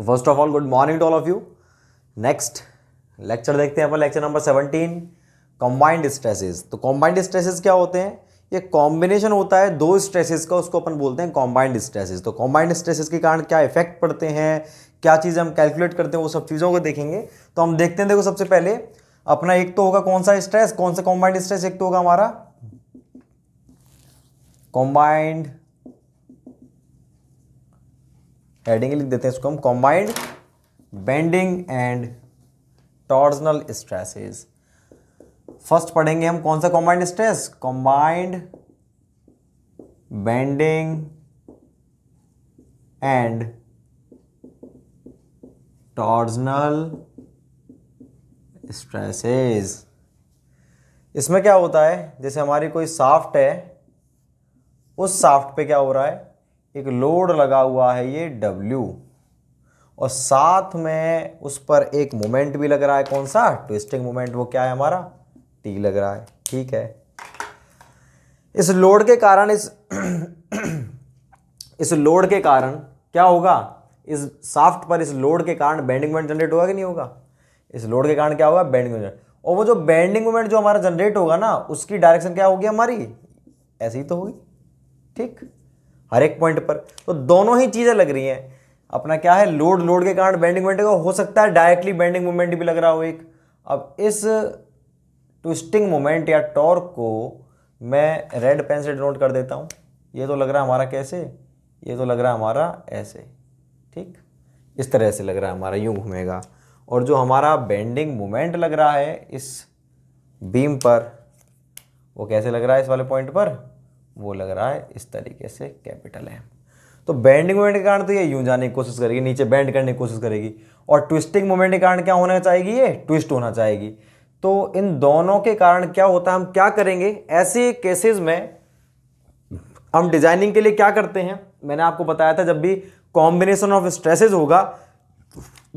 तो first of all good morning to all of you next lecture देखते हैं अपन lecture number seventeen combined stresses तो combined stresses क्या होते हैं ये कॉम्बिनेशन होता है दो स्ट्रेसेस का उसको अपन बोलते हैं कॉम्बाइंड स्ट्रेसेस तो कॉम्बाइंड स्ट्रेसेस के कारण क्या इफेक्ट पड़ते हैं क्या चीज़ें हम कैलकुलेट करते हैं वो सब चीज़ों को देखेंगे तो हम देखते हैं देखो सबसे पहले अपना एक तो होगा कौन सा स्ट्रेस कौन सा कॉम्बाइंड स्ट्रेस एक तो होगा हमारा कॉम्बाइंड हेडिंग लिख देते हैं इसको हम combined bending and torsional stresses first पढ़ेंगे हम कौन सा combined stress combined bending and torsional stresses इसमें क्या होता है जैसे हमारी कोई साफ्ट है उस साफ्ट पे क्या हो रहा है एक लोड लगा हुआ है ये W और साथ में उस पर एक मोमेंट भी लग रहा है कौन सा ट्विस्टिंग मोमेंट वो क्या है हमारा T लग रहा है ठीक है इस लोड के कारण इस इस लोड के कारण क्या होगा इस साफ्ट पर इस लोड के कारण बेंडिंग मोमेंट जनरेट होगा कि नहीं होगा इस लोड के कारण क्या होगा बेंडिंग मोमेंट और वो जो बेंडिंग मोमेंट जो हमारा जनरेट होगा ना उसकी डायरेक्शन क्या होगी हमारी ऐसी ही तो होगी ठीक हर एक पॉइंट पर तो दोनों ही चीज़ें लग रही हैं अपना क्या है लोड लोड के कारण बेंडिंग मोमेंट का हो सकता है डायरेक्टली बेंडिंग मोमेंट भी लग रहा हो एक अब इस ट्विस्टिंग मोमेंट या टॉर्क को मैं रेड पेन से डिनोट कर देता हूँ ये तो लग रहा हमारा कैसे ये तो लग रहा हमारा ऐसे ठीक इस तरह से लग रहा है हमारा यूँ घूमेगा और जो हमारा बेंडिंग मोमेंट लग रहा है इस बीम पर वो कैसे लग रहा है इस वाले पॉइंट पर वो लग रहा है इस तरीके से कैपिटल एम तो बैंडिंग मोमेंट के कारण तो ये यूं जाने की कोशिश करेगी नीचे बैंड करने की कोशिश करेगी और ट्विस्टिंग मोमेंट के कारण क्या होना चाहेगी ये ट्विस्ट होना चाहेगी तो इन दोनों के कारण क्या होता है हम क्या करेंगे ऐसे केसेस में हम डिजाइनिंग के लिए क्या करते हैं मैंने आपको बताया था जब भी कॉम्बिनेशन ऑफ स्ट्रेसेस होगा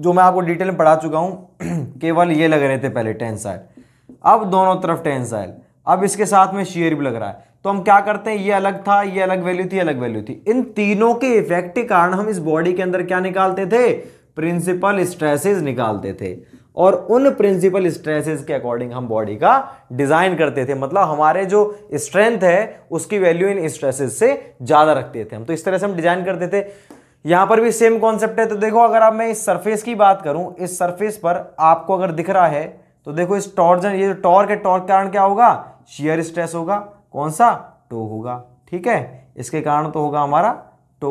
जो मैं आपको डिटेल में पढ़ा चुका हूं केवल ये लग रहे थे पहले टेंसाइल अब दोनों तरफ टेंसाइल अब इसके साथ में शेयर भी लग रहा है तो हम क्या करते हैं ये अलग था ये अलग वैल्यू थी अलग वैल्यू थी इन तीनों के इफेक्ट के कारण हम इस बॉडी के अंदर क्या निकालते थे प्रिंसिपल स्ट्रेसेस निकालते थे और उन प्रिंसिपल स्ट्रेसेस के अकॉर्डिंग हम बॉडी का डिज़ाइन करते थे मतलब हमारे जो स्ट्रेंथ है उसकी वैल्यू इन स्ट्रेसेस से ज़्यादा रखते थे हम तो इस तरह से हम डिज़ाइन करते थे यहां पर भी सेम कॉन्सेप्ट है तो देखो अगर आप मैं इस सरफेस की बात करूं इस सरफेस पर आपको अगर दिख रहा है तो देखो इस टॉर्जन ये जो टॉर्क है टॉर्क कारण क्या होगा शेयर स्ट्रेस होगा कौन सा टो होगा ठीक है इसके कारण तो होगा हमारा टो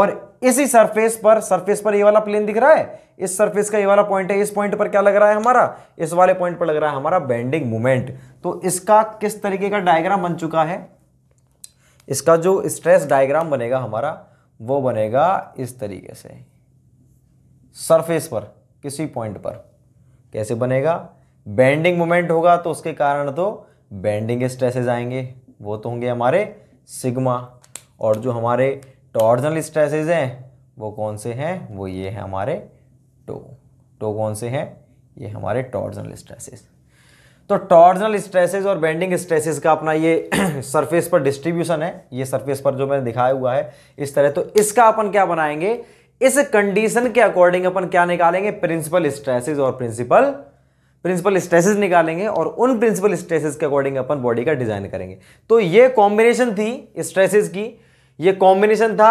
और इसी सरफेस पर सरफेस पर ये वाला प्लेन दिख रहा है इस सरफेस का ये वाला पॉइंट है इस पॉइंट पर क्या लग रहा है हमारा इस वाले पॉइंट पर लग रहा है हमारा बेंडिंग मोमेंट तो इसका किस तरीके का डायग्राम बन चुका है इसका जो स्ट्रेस डायग्राम बनेगा हमारा वो बनेगा इस तरीके से सरफेस पर किसी पॉइंट पर कैसे बनेगा बेंडिंग मोमेंट होगा तो उसके कारण तो बेंडिंग स्ट्रेसेस आएंगे वो तो होंगे हमारे सिग्मा और जो हमारे टॉर्जनल स्ट्रेसेस हैं वो कौन से हैं वो ये हैं हमारे टो टो कौन से हैं ये हमारे टॉर्जनल स्ट्रेसेस तो टॉर्जनल स्ट्रेसेस और बेंडिंग स्ट्रेसेस का अपना ये सरफेस पर डिस्ट्रीब्यूशन है ये सरफेस पर जो मैंने दिखाया हुआ है इस तरह तो इसका अपन क्या बनाएंगे इस कंडीशन के अकॉर्डिंग अपन क्या निकालेंगे प्रिंसिपल स्ट्रेसेस और प्रिंसिपल प्रिंसिपल स्ट्रेसेस निकालेंगे और उन प्रिंसिपल स्ट्रेसेस के अकॉर्डिंग अपन बॉडी का डिज़ाइन करेंगे तो ये कॉम्बिनेशन थी स्ट्रेसेस की ये कॉम्बिनेशन था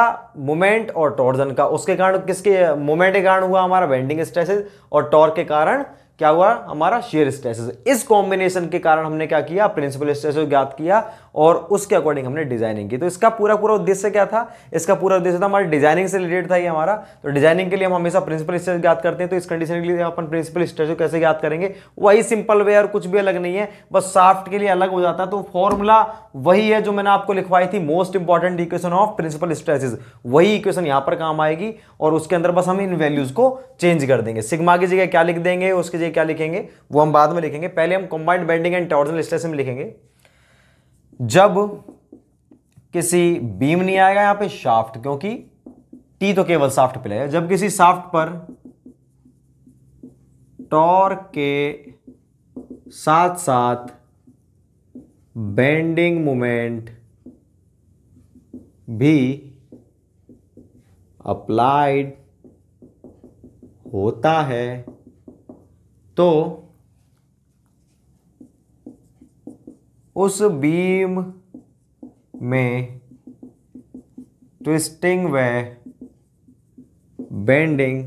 मोमेंट और टॉर्जन का उसके कारण किसके मोमेंट के कारण हुआ हमारा बेंडिंग स्ट्रेसेस और टॉर्क के कारण क्या हुआ हमारा शेयर स्ट्रेसेस इस कॉम्बिनेशन के कारण हमने क्या किया प्रिंसिपल स्ट्रेसेस ज्ञात किया और उसके अकॉर्डिंग हमने डिजाइनिंग की तो इसका पूरा पूरा उद्देश्य क्या था इसका पूरा उद्देश्य था हमारे डिजाइनिंग से रिलेटेड था ये हमारा तो डिजाइनिंग के लिए हम हमेशा प्रिंसिपल स्ट्रेस याद करते हैं तो इस कंडीशन के लिए अपन प्रिंसिपल को कैसे याद करेंगे वही सिंपल वे और कुछ भी अलग नहीं है बस साफ्ट के लिए अलग हो जाता है तो फॉर्मूला वही है जो मैंने आपको लिखवाई थी most important equation of principal stresses वही इक्वेशन यहां पर काम आएगी और उसके अंदर बस हम इन वैल्यूज को चेंज कर देंगे सिग्मा की जगह क्या लिख देंगे उसकी जगह क्या लिखेंगे वो हम बाद में लिखेंगे पहले हम combined bending and torsional stress में लिखेंगे जब किसी बीम नहीं आएगा यहां पे शाफ्ट क्योंकि टी तो केवल साफ्ट पे लगेगा जब किसी साफ्ट पर टॉर के साथ साथ बेंडिंग मोमेंट भी अप्लाइड होता है तो उस बीम में ट्विस्टिंग व बेंडिंग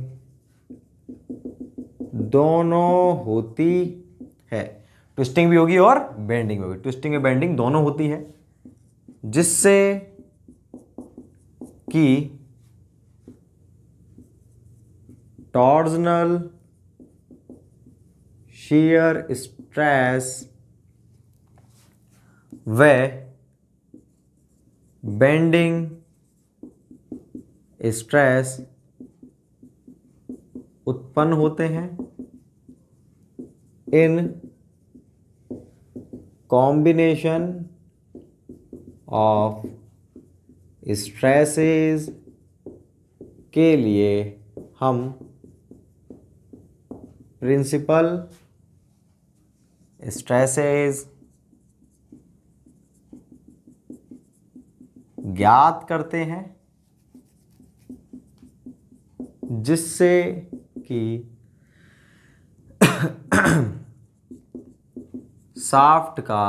दोनों होती है ट्विस्टिंग भी होगी और बेंडिंग भी होगी ट्विस्टिंग और बेंडिंग दोनों होती है जिससे कि टॉर्जनल shear स्ट्रेस वह बेंडिंग स्ट्रेस उत्पन्न होते हैं इन कॉम्बिनेशन ऑफ स्ट्रेसेस के लिए हम प्रिंसिपल स्ट्रेसेस ज्ञात करते हैं जिससे कि साफ्ट का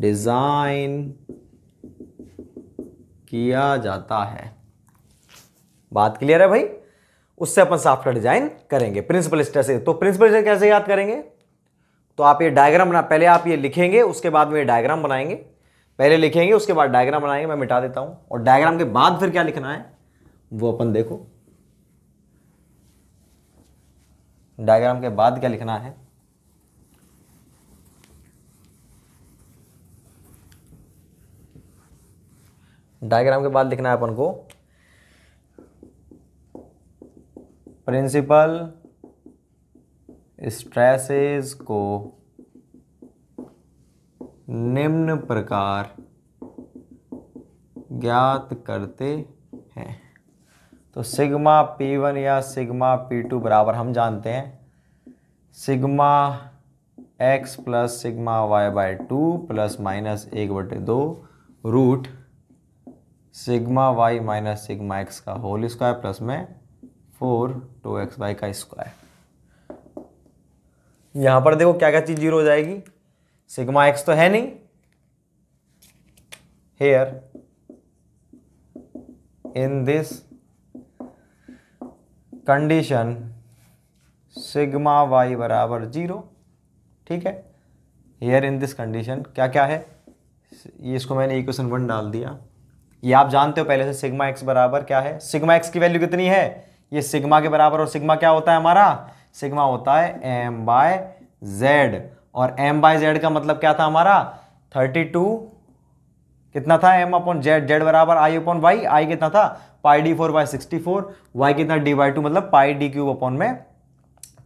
डिज़ाइन किया जाता है बात क्लियर है भाई उससे अपन साफ्ट का डिज़ाइन करेंगे प्रिंसिपल स्टेज से तो प्रिंसिपल स्टेज कैसे याद करेंगे तो आप ये डायग्राम बना पहले आप ये लिखेंगे उसके बाद में ये डायग्राम बनाएंगे पहले लिखेंगे उसके बाद डायग्राम बनाएंगे मैं मिटा देता हूं और डायग्राम के बाद फिर क्या लिखना है वो अपन देखो डायग्राम के बाद क्या लिखना है डायग्राम के बाद लिखना है अपन को प्रिंसिपल स्ट्रेसेस को निम्न प्रकार ज्ञात करते हैं तो सिग्मा P1 या सिग्मा P2 बराबर हम जानते हैं sigma x plus sigma y by two plus minus एक बटे दो root sigma y minus sigma x का होल स्क्वायर प्लस में फोर टू एक्स वाई का स्क्वायर यहाँ पर देखो क्या क्या चीज़ जीरो हो जाएगी सिग्मा एक्स तो है नहीं here in this condition sigma Y बराबर जीरो ठीक है हेयर इन दिस कंडीशन क्या क्या है ये इसको मैंने इक्वेशन वन डाल दिया ये आप जानते हो पहले से सिग्मा एक्स बराबर क्या है सिग्मा एक्स की वैल्यू कितनी है ये सिग्मा के बराबर और सिग्मा क्या होता है हमारा सिग्मा होता है एम बाय जेड और एम बाई जेड का मतलब क्या था हमारा थर्टी टू कितना था एम अपॉन जेड जेड बराबर आई अपॉन वाई आई कितना था pi D four by sixty four Y कितना डी बाई टू मतलब पाई डी क्यूब अपॉन में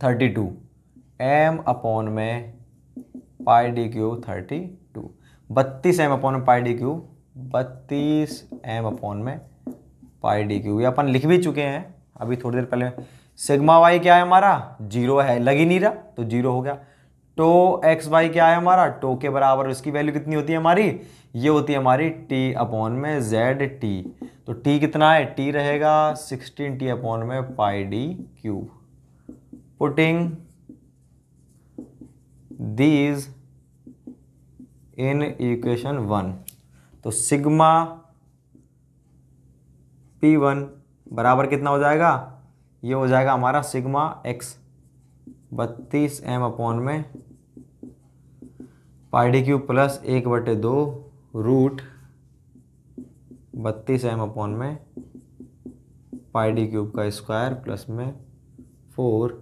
थर्टी टू एम अपॉन में pi D cube thirty two बत्तीस एम अपॉन में pi D cube बत्तीस M upon में पाई डी क्यू ये अपन लिख भी चुके हैं अभी थोड़ी देर पहले सिग्मा वाई क्या है हमारा जीरो है लग ही नहीं रहा तो जीरो हो गया टो तो एक्स वाई क्या है हमारा टो के बराबर इसकी वैल्यू कितनी होती है हमारी ये होती है हमारी टी अपॉन में जेड टी तो टी कितना है टी रहेगा सिक्सटीन टी अपॉन में pi D cube putting these in equation one तो सिग्मा पी वन बराबर कितना हो जाएगा ये हो जाएगा हमारा सिग्मा एक्स बत्तीस एम अपॉन में पाई डी क्यू प्लस एक बटे दो रूट बत्तीस एम अपॉन में पाई डी क्यूब का स्क्वायर प्लस में फोर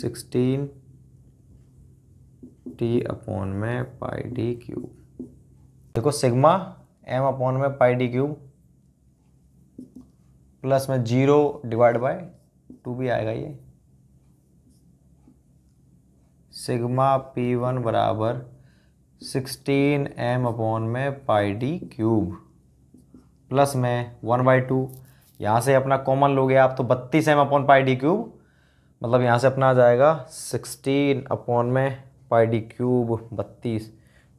सिक्सटीन टी अपॉन में पाई डी क्यूब देखो सिग्मा एम अपॉन में पाई डी क्यूब प्लस में जीरो डिवाइड बाय टू भी आएगा ये सिग्मा पी वन बराबर सिक्सटीन एम अपॉन में पाई डी क्यूब प्लस में वन बाई टू यहाँ से अपना कॉमन लोगे आप तो बत्तीस M upon pi D cube मतलब यहाँ से अपना आ जाएगा सिक्सटीन अपॉन में पाई डी क्यूब बत्तीस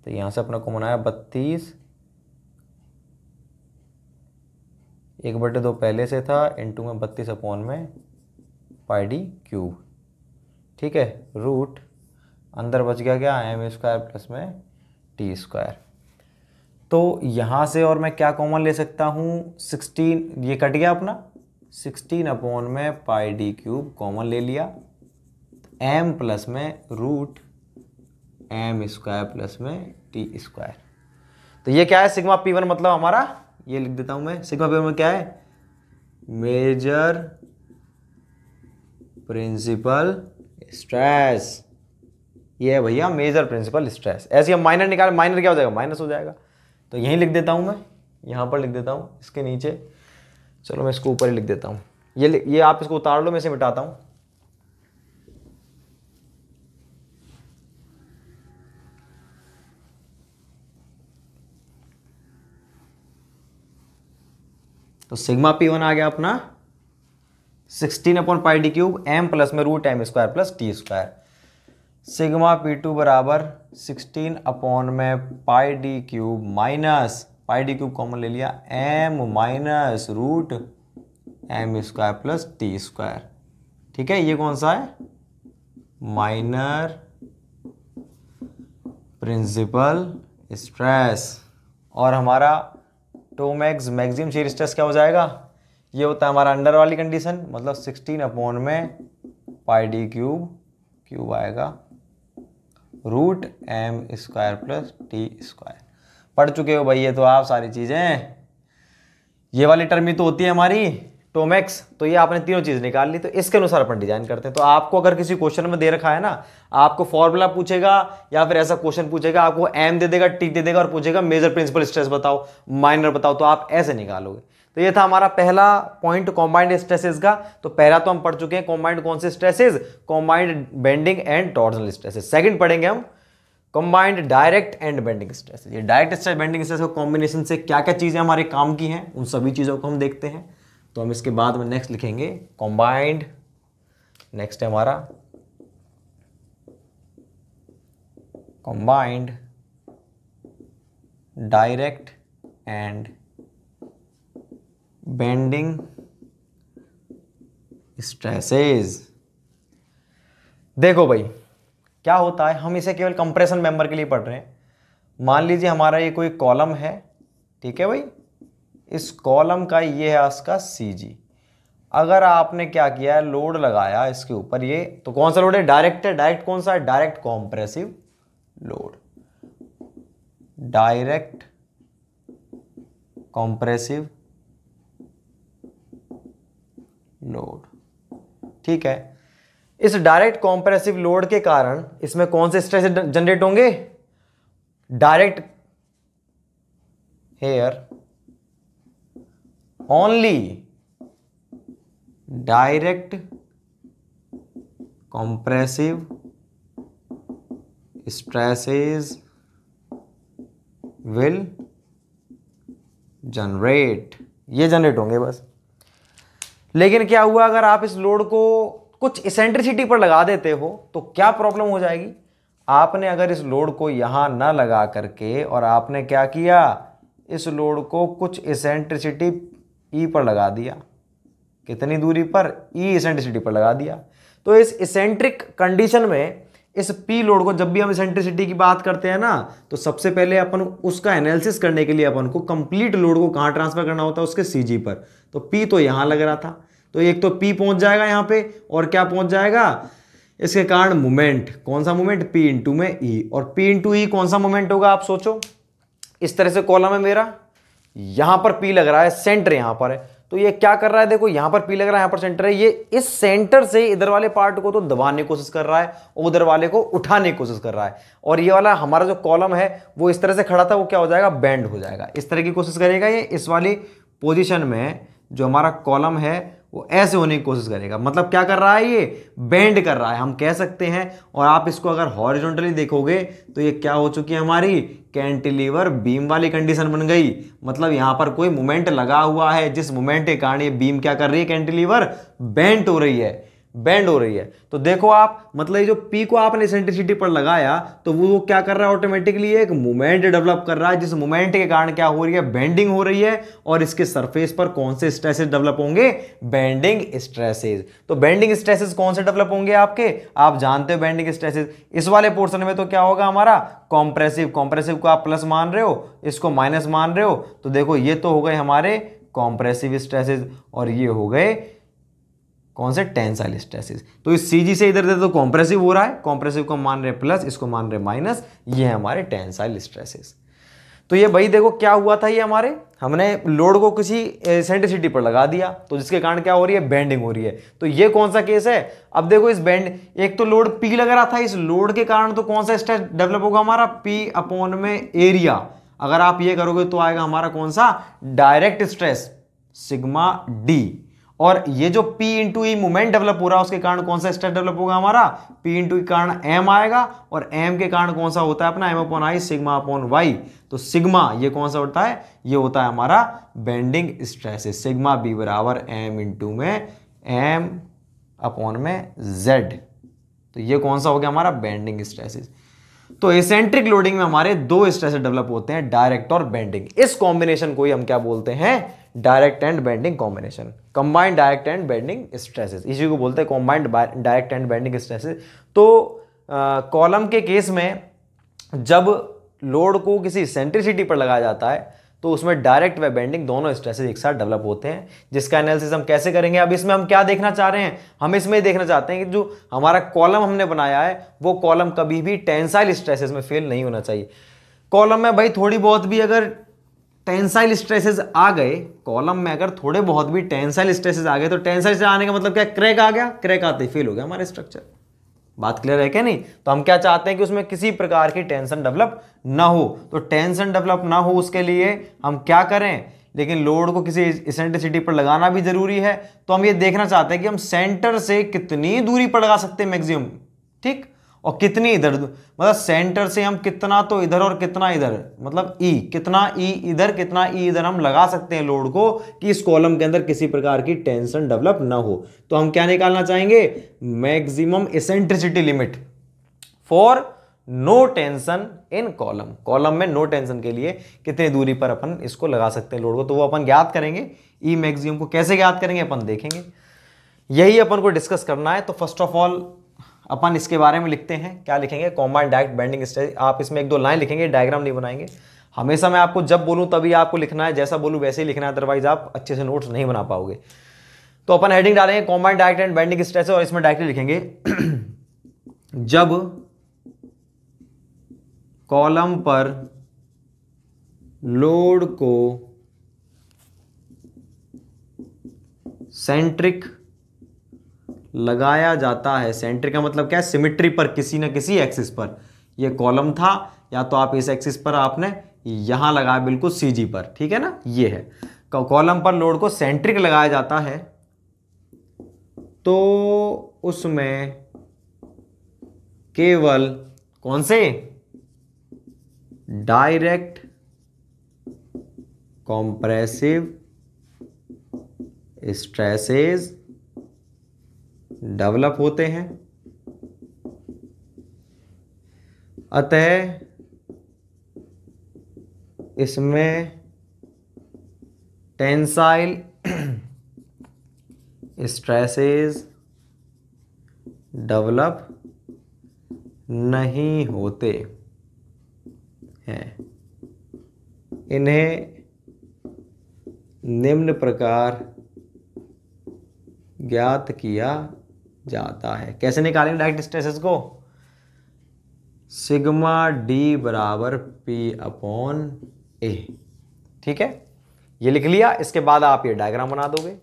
तो यहाँ से अपना कॉमन आया बत्तीस एक बटे दो पहले से था टू में बत्तीस अपॉन में पाई डी क्यूब ठीक है रूट अंदर बच गया क्या एम स्क्वायर प्लस में टी स्क्वायर तो यहाँ से और मैं क्या कॉमन ले सकता हूँ सिक्सटीन ये कट गया अपना सिक्सटीन अपॉन में पाई डी क्यूब कॉमन ले लिया एम प्लस में रूट एम स्क्वायर प्लस में टी स्क्वायर तो ये क्या है सिग्मा पी वन मतलब हमारा ये लिख देता हूँ मैं सिग्मा पी वन में क्या है मेजर प्रिंसिपल स्ट्रेस ये है भैया मेजर प्रिंसिपल स्ट्रेस ऐसे हम माइनर निकाल माइनर क्या हो जाएगा माइनस हो जाएगा तो यहीं लिख देता हूँ मैं यहाँ पर लिख देता हूँ इसके नीचे चलो मैं इसको ऊपर ही लिख देता हूँ ये ये आप इसको उतार लो मैं इसे मिटाता हूँ तो सिग्मा पी वन आ गया अपना sixteen upon pi D cube M plus में root M square plus T square sigma P two बराबर सिक्सटीन अपॉन में pi D cube minus pi D cube common ले लिया M minus root M square plus T square ठीक है ये कौन सा है माइनर प्रिंसिपल स्ट्रेस और हमारा टोमैक्स मैक्सिमम शेयर स्ट्रेस क्या हो जाएगा ये होता है हमारा अंडर वाली कंडीशन मतलब 16 अपॉन में पाई डी क्यूब क्यूब आएगा root M square plus T square पढ़ चुके हो भाई ये तो आप सारी चीज़ें ये वाली टर्म ही तो होती है हमारी टोमैक्स तो ये आपने तीनों चीज़ निकाल ली तो इसके अनुसार अपन डिजाइन करते हैं तो आपको अगर किसी क्वेश्चन में दे रखा है ना आपको फॉर्मूला पूछेगा या फिर ऐसा क्वेश्चन पूछेगा आपको एम दे देगा टी दे देगा और पूछेगा मेजर प्रिंसिपल स्ट्रेस बताओ माइनर बताओ तो आप ऐसे निकालोगे तो ये था हमारा पहला पॉइंट कॉम्बाइंड स्ट्रेसेस का तो पहला तो हम पढ़ चुके हैं कॉम्बाइंड कौन से stresses combined bending and torsional stresses second पढ़ेंगे हम combined direct and bending stresses ये direct stress bending stress combination से क्या क्या चीज़ें हमारे काम की हैं उन सभी चीज़ों को हम देखते हैं तो हम इसके बाद में नेक्स्ट लिखेंगे कॉम्बाइंड नेक्स्ट है हमारा combined direct and bending stresses देखो भाई क्या होता है हम इसे केवल कंप्रेशन मेंबर के लिए पढ़ रहे हैं मान लीजिए हमारा ये कोई कॉलम है ठीक है भाई इस कॉलम का ये है उसका सी अगर आपने क्या किया है लोड लगाया इसके ऊपर ये तो कौन सा लोड है डायरेक्ट है डायरेक्ट कौन सा है direct compressive load direct compressive load ठीक है इस डायरेक्ट कॉम्प्रेसिव लोड के कारण इसमें कौन से स्ट्रेस जनरेट होंगे direct here only direct compressive stresses will generate ये जनरेट होंगे बस लेकिन क्या हुआ अगर आप इस लोड को कुछ इसेंट्रिसिटी पर लगा देते हो तो क्या प्रॉब्लम हो जाएगी आपने अगर इस लोड को यहाँ ना लगा करके और आपने क्या किया इस लोड को कुछ इसेंट्रिसिटी ई e पर लगा दिया कितनी दूरी पर ई e इसेंट्रिसिटी पर लगा दिया तो इस इसेंट्रिक कंडीशन में इस पी लोड को जब भी हम सेंट्रिसिटी की बात करते हैं ना तो सबसे पहले अपन उसका एनालिसिस करने के लिए अपन को कंप्लीट लोड को कहाँ ट्रांसफर करना होता है उसके सीजी पर तो पी तो यहाँ लग रहा था तो एक तो पी पहुंच जाएगा यहाँ पे और क्या पहुंच जाएगा इसके कारण मोमेंट कौन सा मोमेंट पी इंटू में ई e. और पी इंटू ई कौन सा मोमेंट होगा आप सोचो इस तरह से कॉलम है मेरा यहां पर पी लग रहा है सेंटर यहां पर है तो ये क्या कर रहा है देखो यहां पर पी लग रहा है यहाँ पर सेंटर है ये इस सेंटर से इधर वाले पार्ट को तो दबाने की कोशिश कर रहा है उधर वाले को उठाने की कोशिश कर रहा है और ये वाला हमारा जो कॉलम है वो इस तरह से खड़ा था वो क्या हो जाएगा बैंड हो जाएगा इस तरह की कोशिश करेगा ये इस वाली पोजिशन में जो हमारा कॉलम है वो ऐसे होने की कोशिश करेगा मतलब क्या कर रहा है ये बेंड कर रहा है हम कह सकते हैं और आप इसको अगर हॉरिजॉन्टली देखोगे तो ये क्या हो चुकी है हमारी कैंटिलीवर बीम वाली कंडीशन बन गई मतलब यहाँ पर कोई मोमेंट लगा हुआ है जिस मोमेंट के कारण ये बीम क्या कर रही है कैंटिलीवर बेंट हो रही है बैंड हो रही है तो देखो आप मतलब ये जो पी को आपने सेंट्रिसिटी पर लगाया तो वो वो क्या कर रहा है ऑटोमेटिकली एक मोमेंट डेवलप कर रहा है जिस मोमेंट के कारण क्या हो रही है बेंडिंग हो रही है और इसके सरफेस पर कौन से स्ट्रेसेस डेवलप होंगे बेंडिंग स्ट्रेसेस तो बेंडिंग स्ट्रेसेस कौन से डेवलप होंगे आपके आप जानते हो बेंडिंग स्ट्रेसेज इस वाले पोर्सन में तो क्या होगा हमारा कॉम्प्रेसिव कॉम्प्रेसिव को आप प्लस मान रहे हो इसको माइनस मान रहे हो तो देखो ये तो हो गए हमारे कॉम्प्रेसिव स्ट्रेसेज और ये हो गए कौन से टेंसाइल स्ट्रेसेस तो इस सी जी से इधर इधर तो कॉम्प्रेसिव हो रहा है कॉम्प्रेसिव को मान रहे प्लस इसको मान रहे माइनस ये है हमारे टेंसाइल स्ट्रेसेस तो ये भाई देखो क्या हुआ था ये हमारे हमने लोड को किसी सेंट्रिसिटी पर लगा दिया तो जिसके कारण क्या हो रही है बेंडिंग हो रही है तो ये कौन सा केस है अब देखो इस बेंड एक तो लोड पी लग रहा था इस लोड के कारण तो कौन सा स्ट्रेस डेवलप होगा हमारा पी अपॉन में एरिया अगर आप ये करोगे तो आएगा हमारा कौन सा डायरेक्ट स्ट्रेस सिग्मा डी और ये जो P into E movement develop हो रहा है उसके कारण कौन सा स्ट्रेस डेवलप होगा हमारा P इंटू e के कारण M आएगा और M के कारण कौन सा होता है अपना M upon I sigma upon Y तो सिग्मा ये कौन सा होता है ये होता है हमारा बेंडिंग स्ट्रेस सिग्मा बी बराबर एम इंटू में एम अपॉन में जेड तो ये कौन सा हो गया हमारा बेंडिंग स्ट्रेसिस तो एसेंट्रिक लोडिंग में हमारे दो स्ट्रेस डेवलप होते हैं डायरेक्ट और बेंडिंग इस कॉम्बिनेशन को ही हम क्या बोलते हैं direct and bending combination combined direct and bending stresses इसी को बोलते हैं combined direct and bending stresses तो कॉलम के केस में जब लोड को किसी सेंट्रिसिटी पर लगाया जाता है तो उसमें डायरेक्ट व बेंडिंग दोनों स्ट्रेसेस एक साथ डेवलप होते हैं जिसका एनालिसिस हम कैसे करेंगे अब इसमें हम क्या देखना चाह रहे हैं हम इसमें देखना चाहते हैं कि जो हमारा कॉलम हमने बनाया है वो कॉलम कभी भी टेंसाइल स्ट्रेसेस में फेल नहीं होना चाहिए कॉलम में भाई थोड़ी बहुत भी अगर टेंसाइल स्ट्रेसेस आ गए कॉलम में अगर थोड़े बहुत भी टेंसाइल स्ट्रेसेस आ गए तो टेंसाइल स्ट्रेस आने का मतलब क्या क्रैक आ गया क्रैक आते फेल हो गया हमारा स्ट्रक्चर बात क्लियर है क्या नहीं तो हम क्या चाहते हैं कि उसमें किसी प्रकार की टेंशन डेवलप ना हो तो टेंशन डेवलप ना हो उसके लिए हम क्या करें लेकिन लोड को किसी इसेंट्रिसिटी पर लगाना भी जरूरी है तो हम ये देखना चाहते हैं कि हम सेंटर से कितनी दूरी पर लगा सकते हैं मैक्सिमम ठीक और कितनी इधर मतलब सेंटर से हम कितना तो इधर और कितना इधर मतलब ई e, कितना ई e इधर कितना ई e इधर हम लगा सकते हैं लोड को कि इस कॉलम के अंदर किसी प्रकार की टेंशन डेवलप ना हो तो हम क्या निकालना चाहेंगे maximum eccentricity limit for no tension in column column में नो टेंशन के लिए कितनी दूरी पर अपन इसको लगा सकते हैं लोड को तो वो अपन ज्ञात करेंगे ई मैक्सिमम को कैसे ज्ञात करेंगे अपन देखेंगे यही अपन को डिस्कस करना है तो फर्स्ट ऑफ ऑल अपन इसके बारे में लिखते हैं क्या लिखेंगे कॉमन डायरेक्ट बेंडिंग स्ट्रेस आप इसमें एक दो लाइन लिखेंगे डायग्राम नहीं बनाएंगे हमेशा मैं आपको जब बोलूँ तभी आपको लिखना है जैसा बोलूँ वैसे ही लिखना है अदरवाइज आप अच्छे से नोट्स नहीं बना पाओगे तो अपन हेडिंग डालेंगे common direct and bending stress और इसमें डायरेक्टली लिखेंगे जब कॉलम पर लोड को सेंट्रिक लगाया जाता है सेंटर का मतलब क्या है सिमिट्री पर किसी न किसी एक्सिस पर ये कॉलम था या तो आप इस एक्सिस पर आपने यहां लगाया बिल्कुल सी पर ठीक है ना ये है कॉलम पर लोड को सेंट्रिक लगाया जाता है तो उसमें केवल कौन से डायरेक्ट कॉम्प्रेसिव स्ट्रेसेस डेवलप होते हैं अतः इसमें टेंसाइल स्ट्रेसेस डेवलप नहीं होते हैं इन्हें निम्न प्रकार ज्ञात किया जाता है कैसे निकालेंगे डायरेक्ट स्ट्रेसेस को सिग्मा डी बराबर पी अपॉन ए ठीक है ये लिख लिया इसके बाद आप ये डायग्राम बना दोगे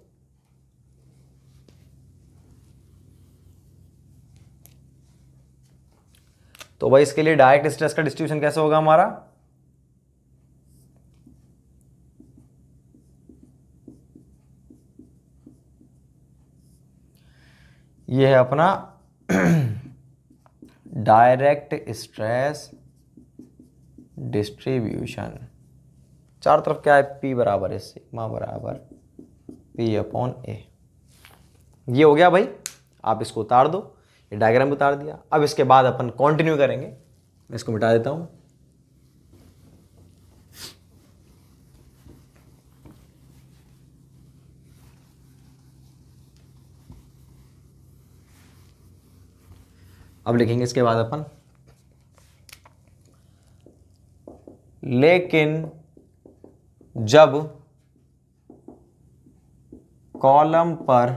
तो भाई इसके लिए डायरेक्ट स्ट्रेस का डिस्ट्रीब्यूशन कैसे होगा हमारा ये है अपना डायरेक्ट स्ट्रेस डिस्ट्रीब्यूशन चार तरफ क्या है पी बराबर है सिग्मा बराबर पी अपॉन ए ये हो गया भाई आप इसको उतार दो ये डायग्राम उतार दिया अब इसके बाद अपन कंटिन्यू करेंगे मैं इसको मिटा देता हूँ अब लिखेंगे इसके बाद अपन लेकिन जब कॉलम पर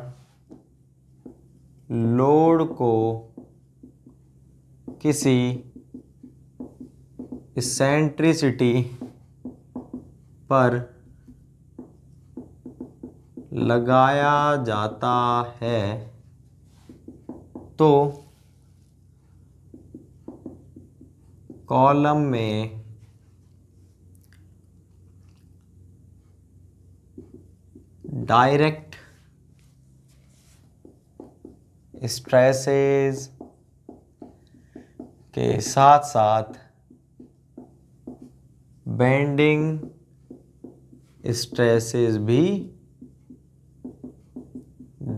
लोड को किसी सेंट्रिसिटी पर लगाया जाता है तो कॉलम में डायरेक्ट स्ट्रेसेस के साथ साथ बेंडिंग स्ट्रेसेस भी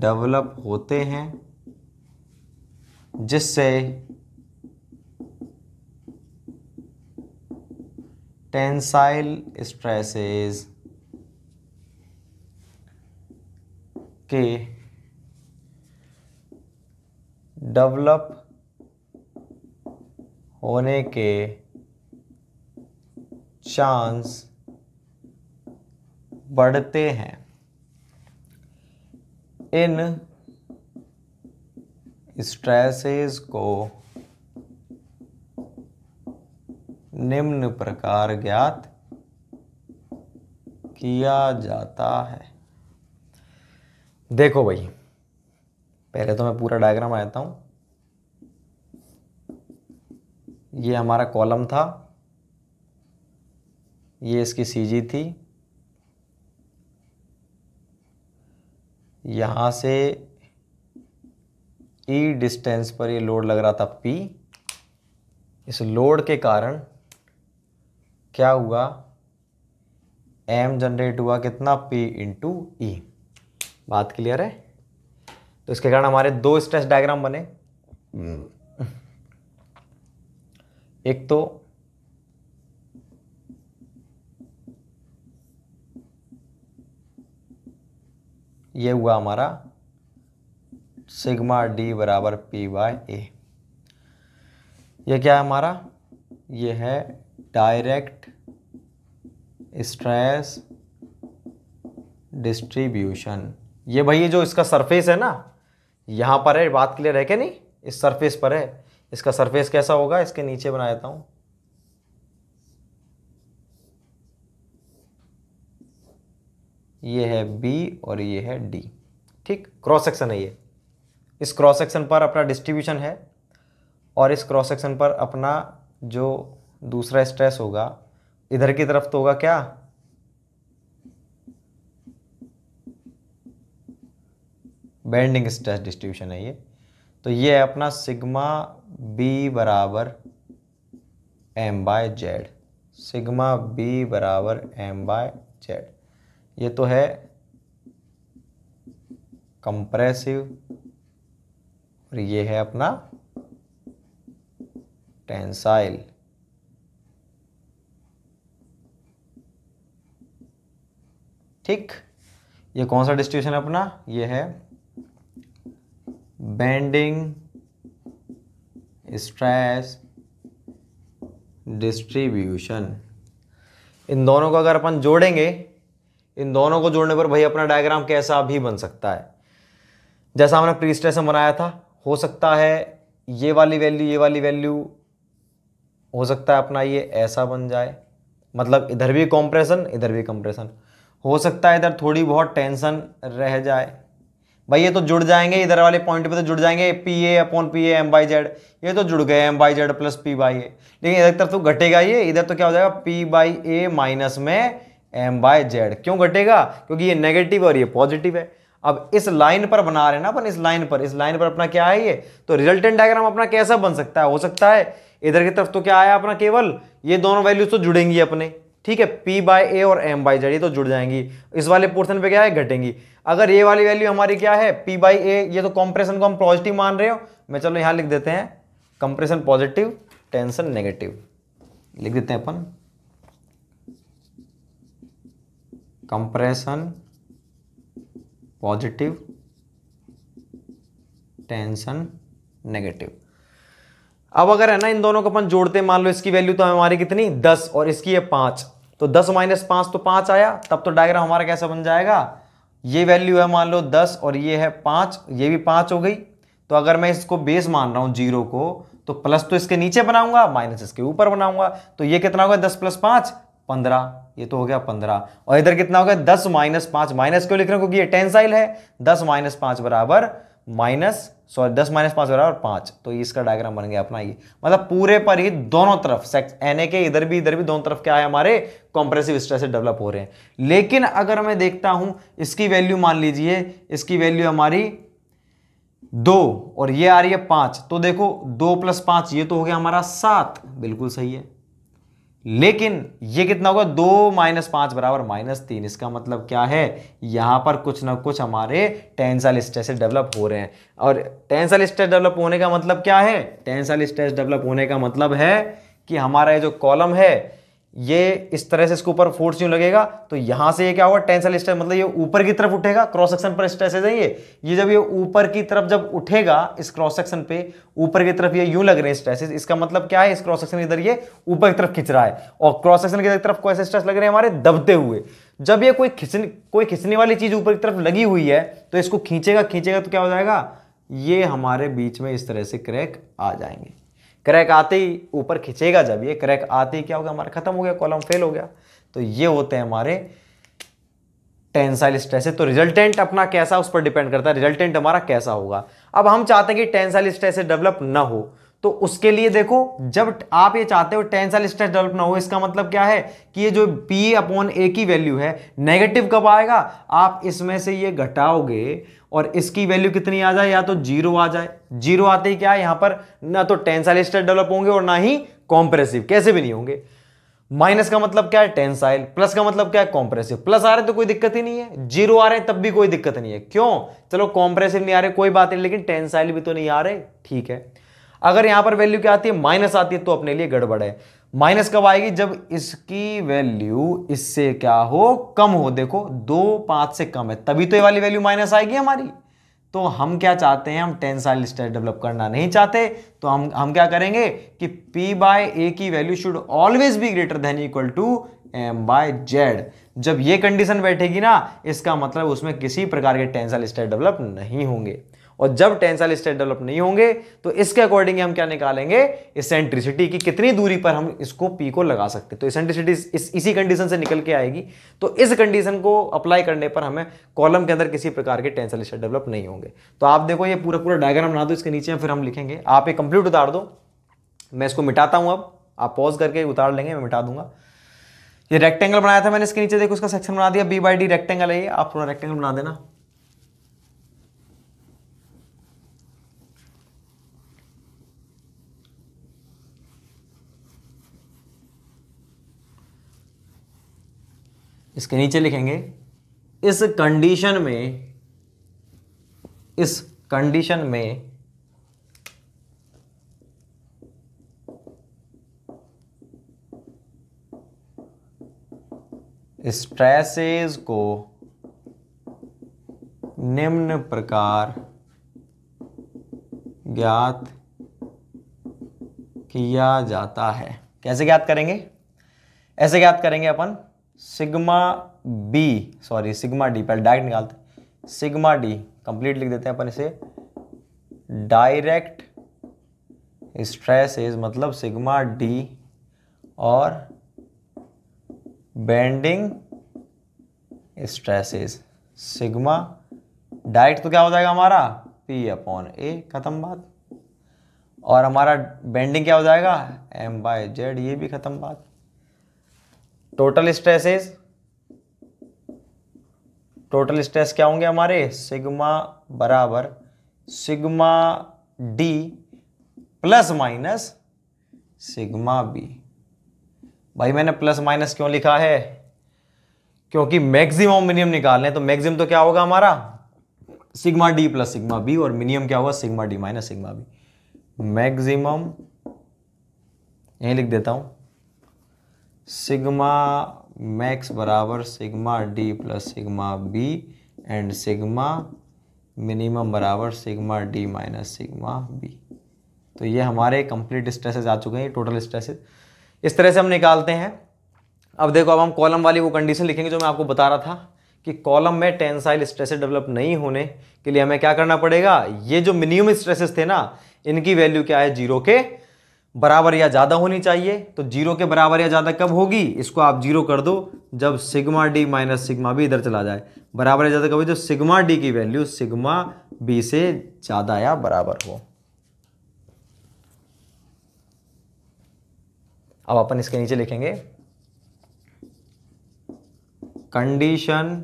डेवलप होते हैं जिससे टेंसाइल स्ट्रेसेस के डेवलप होने के चांस बढ़ते हैं इन स्ट्रेसेस को निम्न प्रकार ज्ञात किया जाता है देखो भाई पहले तो मैं पूरा डायग्राम आता हूं ये हमारा कॉलम था ये इसकी सीजी थी यहां से ई e डिस्टेंस पर ये लोड लग रहा था पी इस लोड के कारण क्या हुआ एम जनरेट हुआ कितना पी इंटू ई बात क्लियर है तो इसके कारण हमारे दो स्ट्रेस डायग्राम बने हम्म। एक तो ये हुआ हमारा सिग्मा डी बराबर पी बाय ए ये क्या है हमारा ये है डायरेक्ट स्ट्रेस डिस्ट्रीब्यूशन ये भैया जो इसका सरफेस है ना यहाँ पर है बात क्लियर है क्या नहीं इस सरफेस पर है इसका सरफेस कैसा होगा इसके नीचे बना देता हूँ ये है बी और ये है डी ठीक क्रॉस सेक्शन है ये इस क्रॉस सेक्शन पर अपना डिस्ट्रीब्यूशन है और इस क्रॉस सेक्शन पर अपना जो दूसरा स्ट्रेस होगा इधर की तरफ तो होगा क्या बेंडिंग स्ट्रेस डिस्ट्रीब्यूशन है ये तो ये है अपना सिग्मा बी बराबर M by Z sigma B बराबर एम बाय जेड ये तो है कंप्रेसिव और ये है अपना टेंसाइल ठीक ये कौन सा डिस्ट्रीब्यूशन है अपना ये है बेंडिंग स्ट्रेस डिस्ट्रीब्यूशन इन दोनों को अगर अपन जोड़ेंगे इन दोनों को जोड़ने पर भाई अपना डायग्राम कैसा भी बन सकता है जैसा हमने प्री स्ट्रेस में बनाया था हो सकता है ये वाली वैल्यू ये वाली वैल्यू हो सकता है अपना ये ऐसा बन जाए मतलब इधर भी कंप्रेशन इधर भी कंप्रेशन हो सकता है इधर थोड़ी बहुत टेंशन रह जाए भाई ये तो जुड़ जाएंगे इधर वाले पॉइंट पे तो जुड़ जाएंगे P A upon P A M by Z ये तो जुड़ गए M by Z plus P by A लेकिन इधर तरफ तो घटेगा ये इधर तो क्या हो जाएगा पी बाई ए माइनस में एम बाई जेड क्यों घटेगा क्योंकि ये नेगेटिव और ये पॉजिटिव है अब इस लाइन पर बना रहे ना अपन इस लाइन पर इस लाइन पर अपना क्या है ये तो रिजल्टेंट डायग्राम अपना कैसा बन सकता है हो सकता है इधर की तरफ तो क्या आया अपना केवल ये दोनों वैल्यूज तो जुड़ेंगी अपने ठीक है P बाय ए और M बाई जेड ये तो जुड़ जाएंगी इस वाले पोर्शन पे क्या है घटेंगी अगर ये वाली वैल्यू हमारी क्या है P बाई ए ये तो कंप्रेशन को हम पॉजिटिव मान रहे हो मैं चलो यहाँ लिख देते हैं कंप्रेशन पॉजिटिव टेंशन नेगेटिव लिख देते हैं अपन कंप्रेशन पॉजिटिव टेंशन नेगेटिव अब अगर है ना इन दोनों को अपन जोड़ते मान लो इसकी वैल्यू तो हमारी कितनी दस और इसकी है पांच तो दस माइनस पांच तो पांच आया तब तो डायग्राम हमारा कैसा बन जाएगा ये वैल्यू है मान लो दस और ये है पांच ये भी पांच हो गई तो अगर मैं इसको बेस मान रहा हूं जीरो को तो प्लस तो इसके नीचे बनाऊंगा माइनस इसके ऊपर बनाऊंगा तो ये कितना हो गया दस प्लस पांच पंद्रह ये तो हो गया पंद्रह और इधर कितना हो गया दस माइनस पांच माइनस क्यों लिख रहे हैं क्योंकि ये टेंसाइल है दस माइनस पांच बराबर माइनस सॉरी दस माइनस पाँच बराबर पाँच तो इसका डायग्राम बन गया अपना ये मतलब पूरे पर ही दोनों तरफ सेक्स एन के इधर भी इधर भी दोनों तरफ क्या है हमारे कॉम्प्रेसिव स्ट्रेस डेवलप हो रहे हैं लेकिन अगर मैं देखता हूँ इसकी वैल्यू मान लीजिए इसकी वैल्यू हमारी दो और ये आ रही है पाँच तो देखो दो प्लस पाँच ये तो हो गया हमारा सात बिल्कुल सही है लेकिन ये कितना होगा दो माइनस पांच बराबर माइनस तीन इसका मतलब क्या है यहां पर कुछ ना कुछ हमारे टेंसल स्ट्रेस डेवलप हो रहे हैं और टेंसल स्ट्रेस डेवलप होने का मतलब क्या है टेंसल स्ट्रेस डेवलप होने का मतलब है कि हमारा ये जो कॉलम है ये इस तरह से इसके ऊपर फोर्स यूं लगेगा तो यहां से ये क्या होगा टेंसल स्ट्रेस मतलब ये ऊपर की तरफ उठेगा क्रॉस सेक्शन पर स्ट्रेस है ये ये जब ये ऊपर की तरफ जब उठेगा इस क्रॉस सेक्शन पे ऊपर की तरफ ये यूं लग रहे हैं स्ट्रेसेस इसका मतलब क्या है इस क्रॉस सेक्शन इधर ये ऊपर की तरफ खिंच रहा है और क्रॉस सेक्शन की तरफ कैसे स्ट्रेस लग रहे हैं हमारे दबते हुए जब ये कोई खिंच कोई खिंचने वाली चीज ऊपर की तरफ लगी हुई है तो इसको खींचेगा खींचेगा तो क्या हो जाएगा ये हमारे बीच में इस तरह से क्रैक आ जाएंगे क्रैक आते ही ऊपर खींचेगा जब ये क्रैक आते ही क्या होगा हमारा खत्म हो गया कॉलम फेल हो गया तो ये होते हैं हमारे टेंसाइल स्ट्रेस तो रिजल्टेंट अपना कैसा उस पर डिपेंड करता है रिजल्टेंट हमारा कैसा होगा अब हम चाहते हैं कि टेंसाइल स्ट्रेस डेवलप ना हो तो उसके लिए देखो जब आप ये चाहते हो टेंसाइल स्ट्रेस डेवलप ना हो इसका मतलब क्या है कि ये जो पी अपॉन ए की वैल्यू है नेगेटिव कब आएगा आप इसमें से ये घटाओगे और इसकी वैल्यू कितनी आ जाए या तो जीरो आ जाए जीरो आते ही क्या यहां पर ना तो टेंसाइल स्टेट डेवलप होंगे और ना ही कॉम्प्रेसिव कैसे भी नहीं होंगे माइनस का मतलब क्या है टेंसाइल प्लस का मतलब क्या है कॉम्प्रेसिव प्लस आ रहे तो कोई दिक्कत ही नहीं है जीरो आ रहे तब भी कोई दिक्कत नहीं है क्यों चलो कॉम्प्रेसिव नहीं आ रहे कोई बात नहीं लेकिन टेंसाइल भी तो नहीं आ रहे ठीक है अगर यहां पर वैल्यू क्या आती है माइनस आती है तो अपने लिए गड़बड़ है माइनस कब आएगी जब इसकी वैल्यू इससे क्या हो कम हो देखो दो पांच से कम है तभी तो ये वाली वैल्यू माइनस आएगी हमारी तो हम क्या चाहते हैं हम टेन साल स्टेट डेवलप करना नहीं चाहते तो हम हम क्या करेंगे कि p बाय ए की value should always be greater than equal to M by Z जब ये कंडीशन बैठेगी ना इसका मतलब उसमें किसी प्रकार के साल स्टेट डेवलप नहीं होंगे और जब टेंसाइल स्टेट डेवलप नहीं होंगे तो इसके अकॉर्डिंग हम क्या निकालेंगे इसेंट्रिसिटी की कितनी दूरी पर हम इसको पी को लगा सकते तो इसेंट्रिसिटी इस इसी कंडीशन से निकल के आएगी तो इस कंडीशन को अप्लाई करने पर हमें कॉलम के अंदर किसी प्रकार के टेंसाइल स्टेट डेवलप नहीं होंगे तो आप देखो ये पूरा पूरा डायग्राम बना दो इसके नीचे फिर हम लिखेंगे आप एक कंप्लीट उतार दो मैं इसको मिटाता हूँ अब आप पॉज करके उतार लेंगे मैं मिटा दूंगा ये रेक्टेंगल बनाया था मैंने इसके नीचे देखो उसका सेक्शन बना दिया बी बाई डी रेक्टेंगल है ये आप थोड़ा रेक्टेंगल बना देना इसके नीचे लिखेंगे इस कंडीशन में इस कंडीशन में स्ट्रेसेस को निम्न प्रकार ज्ञात किया जाता है कैसे ज्ञात करेंगे ऐसे ज्ञात करेंगे अपन sigma B sorry sigma D पहले डायरेक्ट निकालते सिग्मा डी कंप्लीट लिख देते हैं अपन इसे डायरेक्ट स्ट्रेस इज मतलब सिग्मा डी और बेंडिंग स्ट्रेसेस सिग्मा डायरेक्ट तो क्या हो जाएगा हमारा पी अपॉन ए खत्म बात और हमारा बेंडिंग क्या हो जाएगा एम बाय जेड ये भी खत्म बात टोटल स्ट्रेसेस टोटल स्ट्रेस क्या होंगे हमारे सिग्मा बराबर sigma D plus minus sigma B भाई मैंने प्लस माइनस क्यों लिखा है क्योंकि मैक्सिमम मिनिमम निकालने तो मैक्सिमम तो क्या होगा हमारा sigma D plus sigma B और मिनिमम क्या होगा sigma D minus sigma B maximum यही लिख देता हूं सिग्मा मैक्स बराबर sigma D plus sigma B and sigma minimum बराबर sigma D minus sigma B तो ये हमारे कंप्लीट स्ट्रेसेस आ चुके हैं टोटल स्ट्रेसेस इस तरह से हम निकालते हैं अब देखो अब हम कॉलम वाली वो कंडीशन लिखेंगे जो मैं आपको बता रहा था कि कॉलम में टेंसाइल स्ट्रेसेस डेवलप नहीं होने के लिए हमें क्या करना पड़ेगा ये जो मिनिमम स्ट्रेसेस थे ना इनकी वैल्यू क्या है जीरो के बराबर या ज़्यादा होनी चाहिए तो जीरो के बराबर या ज़्यादा कब होगी इसको आप जीरो कर दो जब सिग्मा डी माइनस सिग्मा भी इधर चला जाए बराबर या ज़्यादा कब जब सिग्मा डी की वैल्यू सिग्मा बी से ज़्यादा या बराबर हो अब अपन इसके नीचे लिखेंगे condition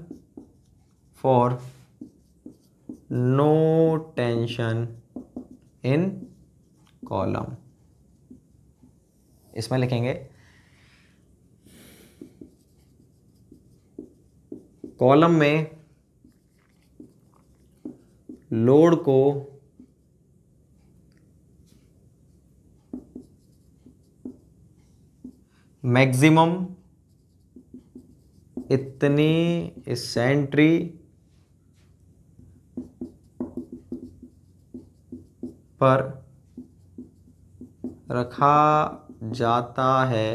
for no tension in column इसमें लिखेंगे कॉलम में लोड को मैक्सिमम इतनी सेंट्री पर रखा जाता है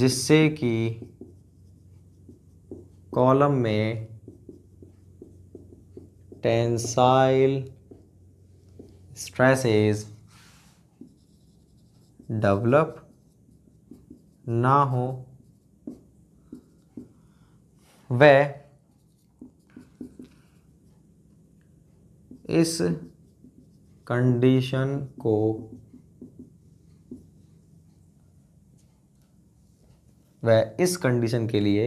जिससे कि कॉलम में टेंसाइल स्ट्रेसेस डेवलप ना हो वह इस कंडीशन को वह इस कंडीशन के लिए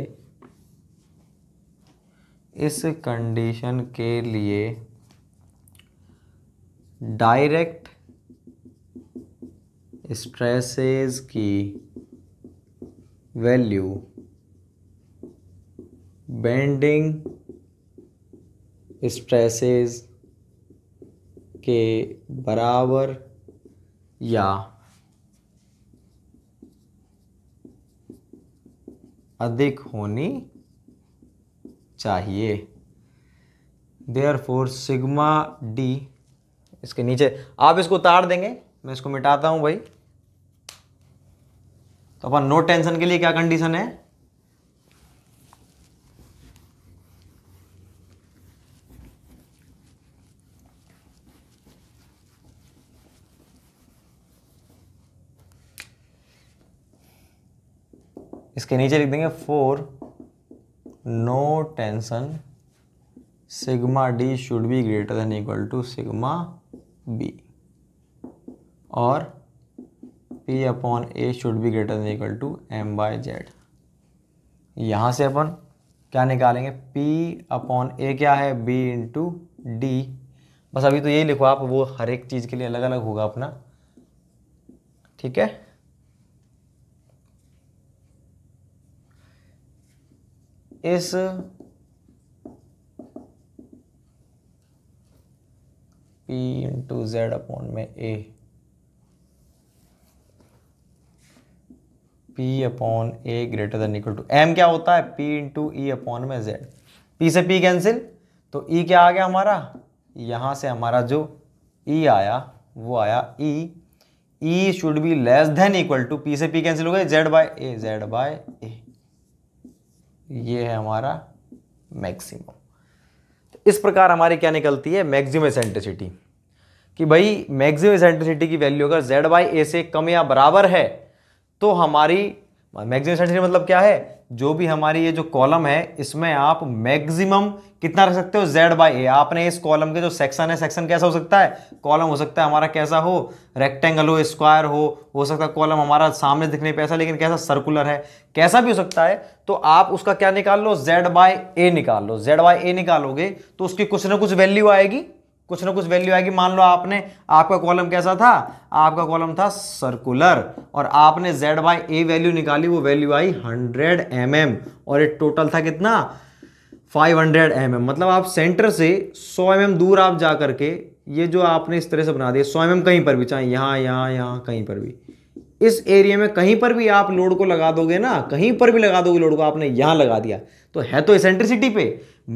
इस कंडीशन के लिए डायरेक्ट स्ट्रेसेस की वैल्यू बेंडिंग स्ट्रेसेस के बराबर या अधिक होनी चाहिए देयर फोर सिग्मा डी इसके नीचे आप इसको उतार देंगे मैं इसको मिटाता हूं भाई तो अपन नो टेंशन के लिए क्या कंडीशन है इसके नीचे लिख देंगे for no tension sigma D should be greater than equal to sigma B और P upon A should be greater than equal to M by Z यहाँ से अपन क्या निकालेंगे पी अपॉन ए क्या है बी इंटू डी बस अभी तो यही लिखो आप वो हर एक चीज़ के लिए अलग अलग होगा अपना ठीक है इस पी इंटू जेड अपॉन में A P upon A greater than equal to M क्या होता है पी इंटू ई अपॉन में जेड पी से पी कैंसिल तो ई e क्या आ गया हमारा यहां से हमारा जो ई e आया वो आया E E should be less than equal to P से पी कैंसिल हो गए Z by A Z by A ये है हमारा मैक्सिमम तो इस प्रकार हमारी क्या निकलती है मैक्सिमम एसेंट्रिसिटी कि भाई मैक्सिमम एसेंट्रिसिटी की वैल्यू अगर जेड बाई ए से कम या बराबर है तो हमारी मैक्सिमम एसेंट्रिसिटी मतलब क्या है जो भी हमारी ये जो कॉलम है इसमें आप मैक्सिमम कितना रख सकते हो जेड बाई ए आपने इस कॉलम के जो सेक्शन है सेक्शन कैसा हो सकता है कॉलम हो सकता है हमारा कैसा हो रेक्टेंगल हो स्क्वायर हो हो सकता है कॉलम हमारा सामने दिखने पे ऐसा लेकिन कैसा सर्कुलर है कैसा भी हो सकता है तो आप उसका क्या निकाल लो जेड बाय ए निकाल लो जेड बाय ए निकालोगे तो उसकी कुछ ना कुछ वैल्यू आएगी कुछ ना कुछ वैल्यू आएगी मान लो आपने आपका कॉलम कैसा था आपका कॉलम था सर्कुलर और आपने जेड बाई ए वैल्यू निकाली वो वैल्यू आई हंड्रेड एम एम और ये टोटल था कितना फाइव हंड्रेड mm. मतलब आप सेंटर से सौ एम एम दूर आप जा करके ये जो आपने इस तरह से बना दिया 100 एम एम कहीं पर भी चाहे यहाँ यहाँ यहाँ कहीं पर भी इस एरिया में कहीं पर भी आप लोड को लगा दोगे ना कहीं पर भी लगा दोगे लोड को आपने यहाँ लगा दिया तो है तो सेंट्रिसिटी पे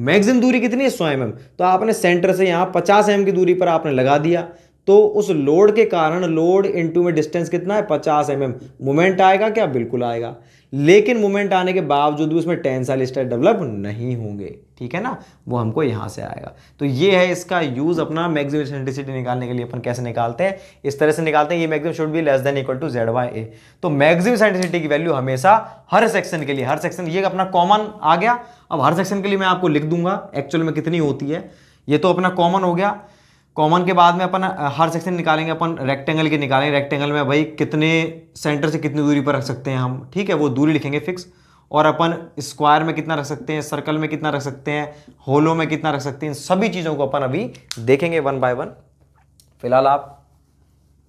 मैक्सिमम दूरी कितनी है सौ एम तो आपने सेंटर से यहाँ पचास एम की दूरी पर आपने लगा दिया तो उस लोड के कारण लोड इनटू में डिस्टेंस कितना है पचास एम mm मोमेंट आएगा क्या बिल्कुल आएगा लेकिन मूवमेंट आने के बावजूद भी उसमें टेंसाइल स्ट्रेस डेवलप नहीं होंगे ठीक है ना वो हमको यहाँ से आएगा तो ये है इसका यूज़ अपना मैक्सिमम सेंटिसिटी निकालने के लिए अपन कैसे निकालते हैं इस तरह से निकालते हैं ये maximum should be less than equal to Z by A तो मैक्सिमम सेंटिसिटी की वैल्यू हमेशा हर सेक्शन के लिए हर सेक्शन ये अपना कॉमन आ गया अब हर सेक्शन के लिए मैं आपको लिख दूंगा एक्चुअल में कितनी होती है ये तो अपना कॉमन हो गया कॉमन के बाद में अपन हर सेक्शन निकालेंगे अपन रेक्टेंगल के निकालेंगे रेक्टेंगल में भाई कितने सेंटर से कितनी दूरी पर रख सकते हैं हम ठीक है वो दूरी लिखेंगे फिक्स और अपन स्क्वायर में कितना रख सकते हैं सर्कल में कितना रख सकते हैं होलो में कितना रख सकते हैं इन सभी चीज़ों को अपन अभी देखेंगे वन बाय वन फिलहाल आप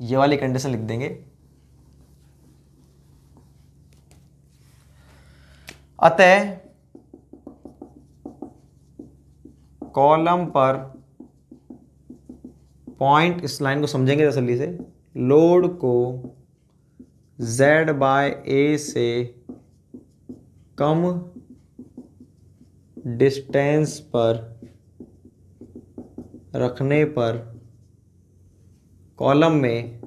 ये वाली कंडीशन लिख देंगे अतः कॉलम पर पॉइंट इस लाइन को समझेंगे तसली से लोड को z बाय ए से कम डिस्टेंस पर रखने पर कॉलम में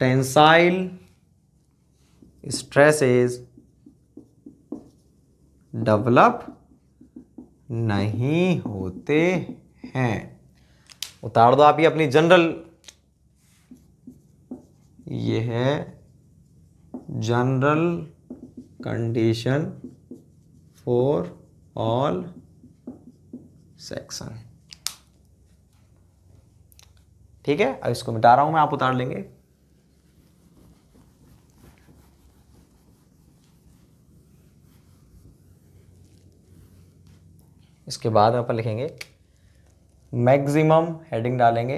टेंसाइल स्ट्रेसेस डेवलप नहीं होते हैं उतार दो आप ये अपनी जनरल ये है general condition for all section ठीक है अब इसको मिटा रहा हूं मैं आप उतार लेंगे इसके बाद अपन लिखेंगे मैक्सिमम हेडिंग डालेंगे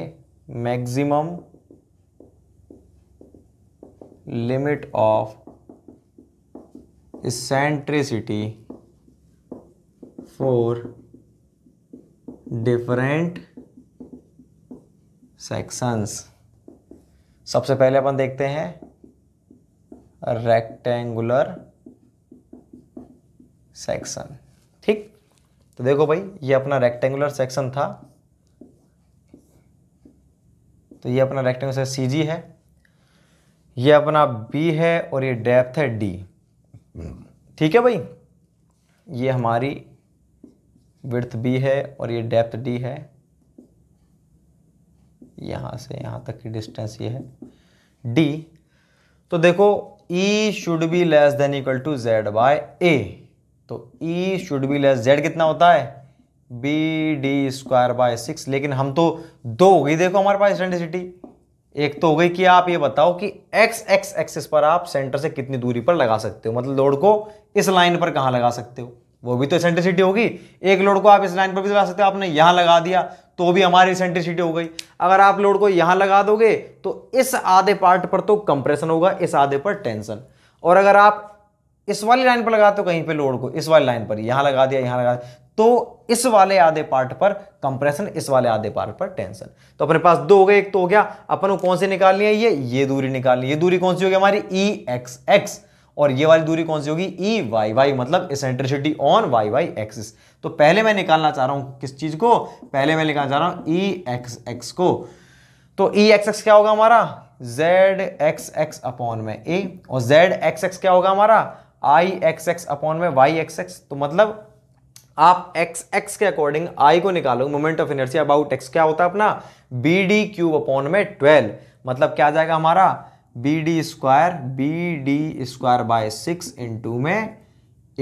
maximum limit of eccentricity for different sections सबसे पहले अपन देखते हैं रेक्टेंगुलर सेक्शन ठीक तो देखो भाई ये अपना रेक्टेंगुलर सेक्शन था तो ये अपना रेक्टेंगुलर सेक्शन सी जी है ये अपना बी है और ये डेप्थ है डी ठीक है भाई ये हमारी विर्थ बी है और ये डेप्थ डी है यहाँ से यहाँ तक की डिस्टेंस ये है डी तो देखो E should be less than equal to Z by A तो E should be less Z कितना होता है B D square by six लेकिन हम तो दो हो गई देखो हमारे पास सेंटिसिटी एक तो हो गई कि आप ये बताओ कि x x एक्सिस पर आप सेंटर से कितनी दूरी पर लगा सकते हो मतलब लोड को इस लाइन पर कहाँ लगा सकते हो वो भी तो सेंट्रिसिटी होगी एक लोड को आप इस लाइन पर भी लगा सकते हो आपने यहाँ लगा दिया तो भी हमारी सेंट्रिसिटी हो गई अगर आप लोड को यहाँ लगा दोगे तो इस आधे पार्ट पर तो कंप्रेशन होगा इस आधे पर टेंशन और अगर आप इस वाली लाइन पर लगा तो कहीं पे लोड को इस वाली लाइन पर यहां लगा दिया यहां लगा दिया तो इस वाले आधे पार्ट पर कंप्रेशन इस वाले आधे पार्ट पर टेंशन तो अपने पास दो हो गए एक तो हो गया अपन को कौन से निकालनी है ये ये दूरी निकालनी है ये दूरी कौन सी होगी हमारी ई एक्स एक्स और ये वाली दूरी कौन सी होगी ई वाई वाई मतलब eccentricity on Y Y axis तो पहले मैं निकालना चाह रहा हूं किस चीज़ को पहले मैं निकालना चाह रहा हूं ई एक्स एक्स को तो ई एक्स एक्स क्या होगा हमारा जेड एक्स एक्स अपॉन में ए और जेड एक्स एक्स क्या होगा हमारा आई एक्स एक्स अपॉन में वाई एक्स एक्स तो मतलब आप एक्स एक्स के अकॉर्डिंग आई को निकालो moment of inertia about X क्या होता है अपना बी डी क्यूब अपॉन में ट्वेल्व मतलब क्या आ जाएगा हमारा B D square B D square by six into में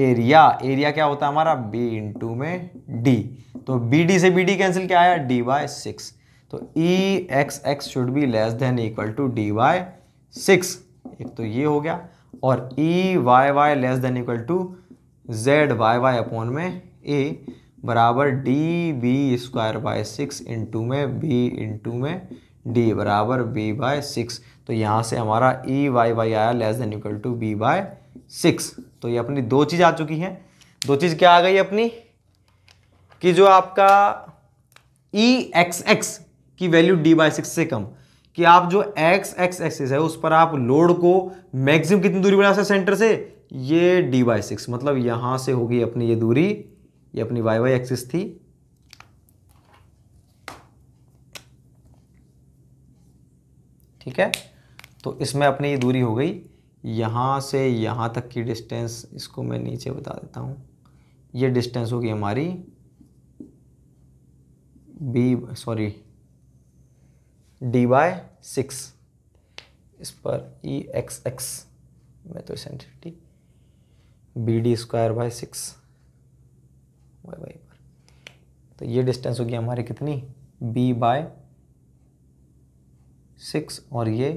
एरिया एरिया क्या होता है हमारा बी इंटू में डी तो बी डी से बी डी कैंसिल क्या आया डी बाय सिक्स तो ई x X should be less than equal to D by six एक तो ये हो गया और E Y Y less than equal to Z Y Y upon में ए बराबर D B square by six into में बी इंटू में डी बराबर बी बाय सिक्स तो यहाँ से हमारा ई वाई वाई आया less than equal to B by six तो ये अपनी दो चीज़ आ चुकी हैं दो चीज़ क्या आ गई अपनी कि जो आपका ई एक्स एक्स की वैल्यू डी बाय सिक्स से कम कि आप जो एक्स एक्स एक्सिस है उस पर आप लोड को मैक्सिमम कितनी दूरी बना सकते सेंटर से ये डी बाई सिक्स मतलब यहां से होगी अपनी ये दूरी ये अपनी वाई वाई एक्सिस थी ठीक है तो इसमें अपनी ये दूरी हो गई यहां से यहां तक की डिस्टेंस इसको मैं नीचे बता देता हूं ये डिस्टेंस होगी हमारी B sorry D Y six इस पर ई एक्स एक्स में तो सेंटिटी B D square by six Y Y पर तो ये डिस्टेंस होगी हमारी कितनी बी बाय सिक्स और ये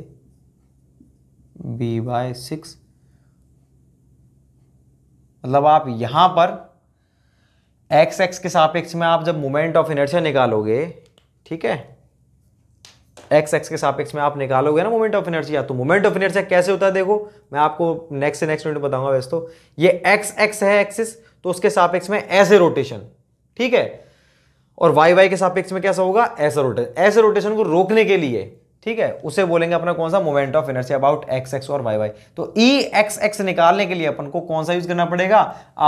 बी बाय सिक्स मतलब आप यहाँ पर एक्स एक्स के सापेक्ष में आप जब मोमेंट ऑफ इनर्शिया निकालोगे ठीक है एक्स एक्स के सापेक्ष में आप निकालोगे ना मोमेंट ऑफ एनर्जी या तो मोमेंट ऑफ एनर्जी कैसे होता है देखो मैं आपको नेक्स्ट से नेक्स्ट मिनट बताऊंगा वैसे तो ये एक्स एक्स है एक्सिस तो उसके सापेक्ष में ऐसे रोटेशन ठीक है और वाई वाई के सापेक्ष में कैसा होगा ऐसा रोटेशन ऐसे रोटेशन को रोकने के लिए ठीक है उसे बोलेंगे अपना कौन सा moment of energy about x x और वाई वाई तो ई एक्स एक्स निकालने के लिए अपन को कौन सा यूज करना पड़ेगा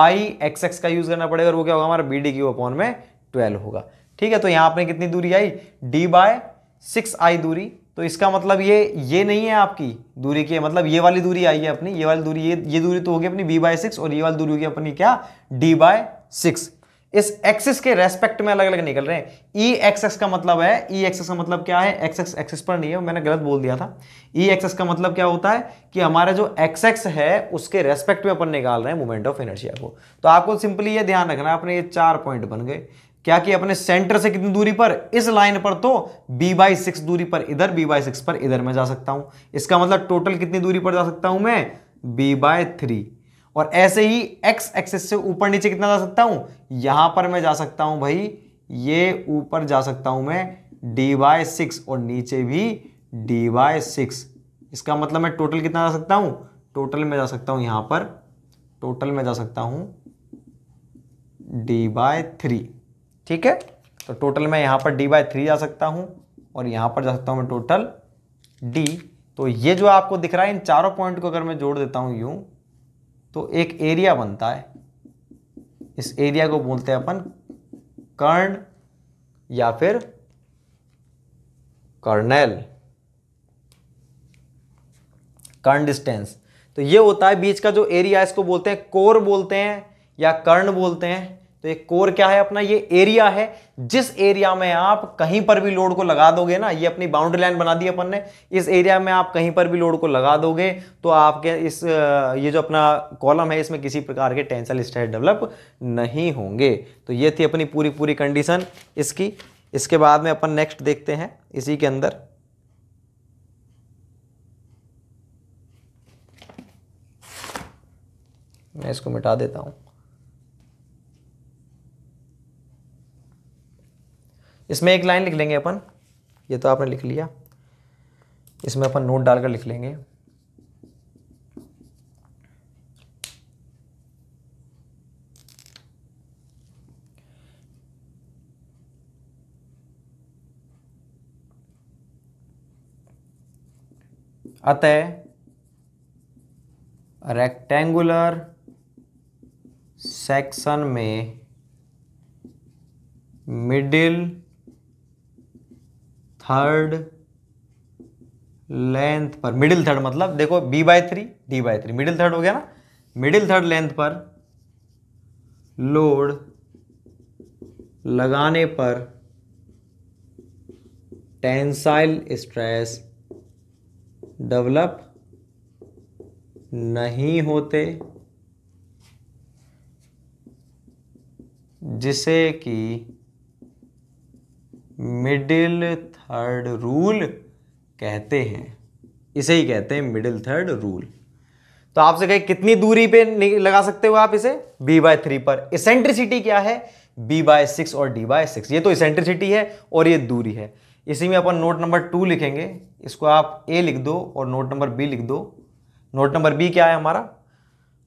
आई एक्स एक्स का यूज करना पड़ेगा और वो क्या होगा हमारा बी डी की ओपन में ट्वेल्व होगा ठीक है तो यहां आपने कितनी दूरी आई डी बाय सिक्स आई दूरी तो इसका मतलब ये ये नहीं है आपकी दूरी की मतलब ये वाली दूरी आई है अपनी ये वाली दूरी ये ये दूरी तो होगी अपनी बी बाय सिक्स और ये वाली दूरी होगी अपनी क्या डी बाय सिक्स इस एक्सिस के रेस्पेक्ट में अलग अलग निकल रहे हैं ई e एक्सेस का मतलब है ई e एक्सेस का मतलब क्या है एक्स एक्स एक्सिस पर नहीं है मैंने गलत बोल दिया था ई e एक्सेस का मतलब क्या होता है कि हमारा जो एक्स एक्स है उसके रेस्पेक्ट में अपन निकाल रहे हैं मोमेंट ऑफ एनर्जिया को तो आपको सिंपली ये ध्यान रखना अपने ये चार पॉइंट बन गए क्या कि अपने सेंटर से कितनी दूरी पर इस लाइन पर तो b बाई सिक्स दूरी पर इधर b बाई सिक्स पर इधर मैं जा सकता हूं इसका मतलब टोटल कितनी दूरी पर जा सकता हूं मैं b बाय थ्री और ऐसे ही x एक्सेस से ऊपर नीचे कितना जा सकता हूं यहां पर मैं जा सकता हूं भाई ये ऊपर जा सकता हूं मैं d बाय सिक्स और नीचे भी d बाय सिक्स इसका मतलब मैं टोटल कितना जा सकता हूं टोटल में जा सकता हूं यहां पर टोटल में जा सकता हूं डी बाय थ्री ठीक है तो टोटल मैं यहाँ पर डी बाय थ्री जा सकता हूँ और यहाँ पर जा सकता हूँ मैं टोटल डी तो ये जो आपको दिख रहा है इन चारों पॉइंट को अगर मैं जोड़ देता हूँ यूँ तो एक एरिया बनता है इस एरिया को बोलते हैं अपन कर्ण या फिर कर्नेल कर्ण डिस्टेंस तो ये होता है बीच का जो एरिया इसको बोलते हैं कोर बोलते हैं या कर्ण बोलते हैं तो ये कोर क्या है अपना ये एरिया है जिस एरिया में आप कहीं पर भी लोड को लगा दोगे ना ये अपनी बाउंड्री लाइन बना दी अपन ने इस एरिया में आप कहीं पर भी लोड को लगा दोगे तो आपके इस ये जो अपना कॉलम है इसमें किसी प्रकार के टेंसल स्ट्रेस डेवलप नहीं होंगे तो ये थी अपनी पूरी पूरी कंडीशन इसकी इसके बाद में अपन नेक्स्ट देखते हैं इसी के अंदर मैं इसको मिटा देता हूँ इसमें एक लाइन लिख लेंगे अपन ये तो आपने लिख लिया इसमें अपन नोट डालकर लिख लेंगे अतः रेक्टेंगुलर सेक्शन में मिडिल थर्ड लेंथ पर मिडिल थर्ड मतलब देखो b by three d by three middle third हो गया ना मिडिल थर्ड लेंथ पर लोड लगाने पर टेंसाइल स्ट्रेस डेवलप नहीं होते जिसे कि मिडिल थर्ड रूल कहते हैं इसे ही कहते हैं मिडिल थर्ड रूल तो आपसे कहे कितनी दूरी पे लगा सकते हो आप इसे बी बाय थ्री पर इसेंट्रिसिटी क्या है बी बाय सिक्स और डी बाय सिक्स ये तो इसेंट्रिसिटी है और ये दूरी है इसी में अपन नोट नंबर टू लिखेंगे इसको आप ए लिख दो और नोट नंबर बी लिख दो नोट नंबर बी क्या है हमारा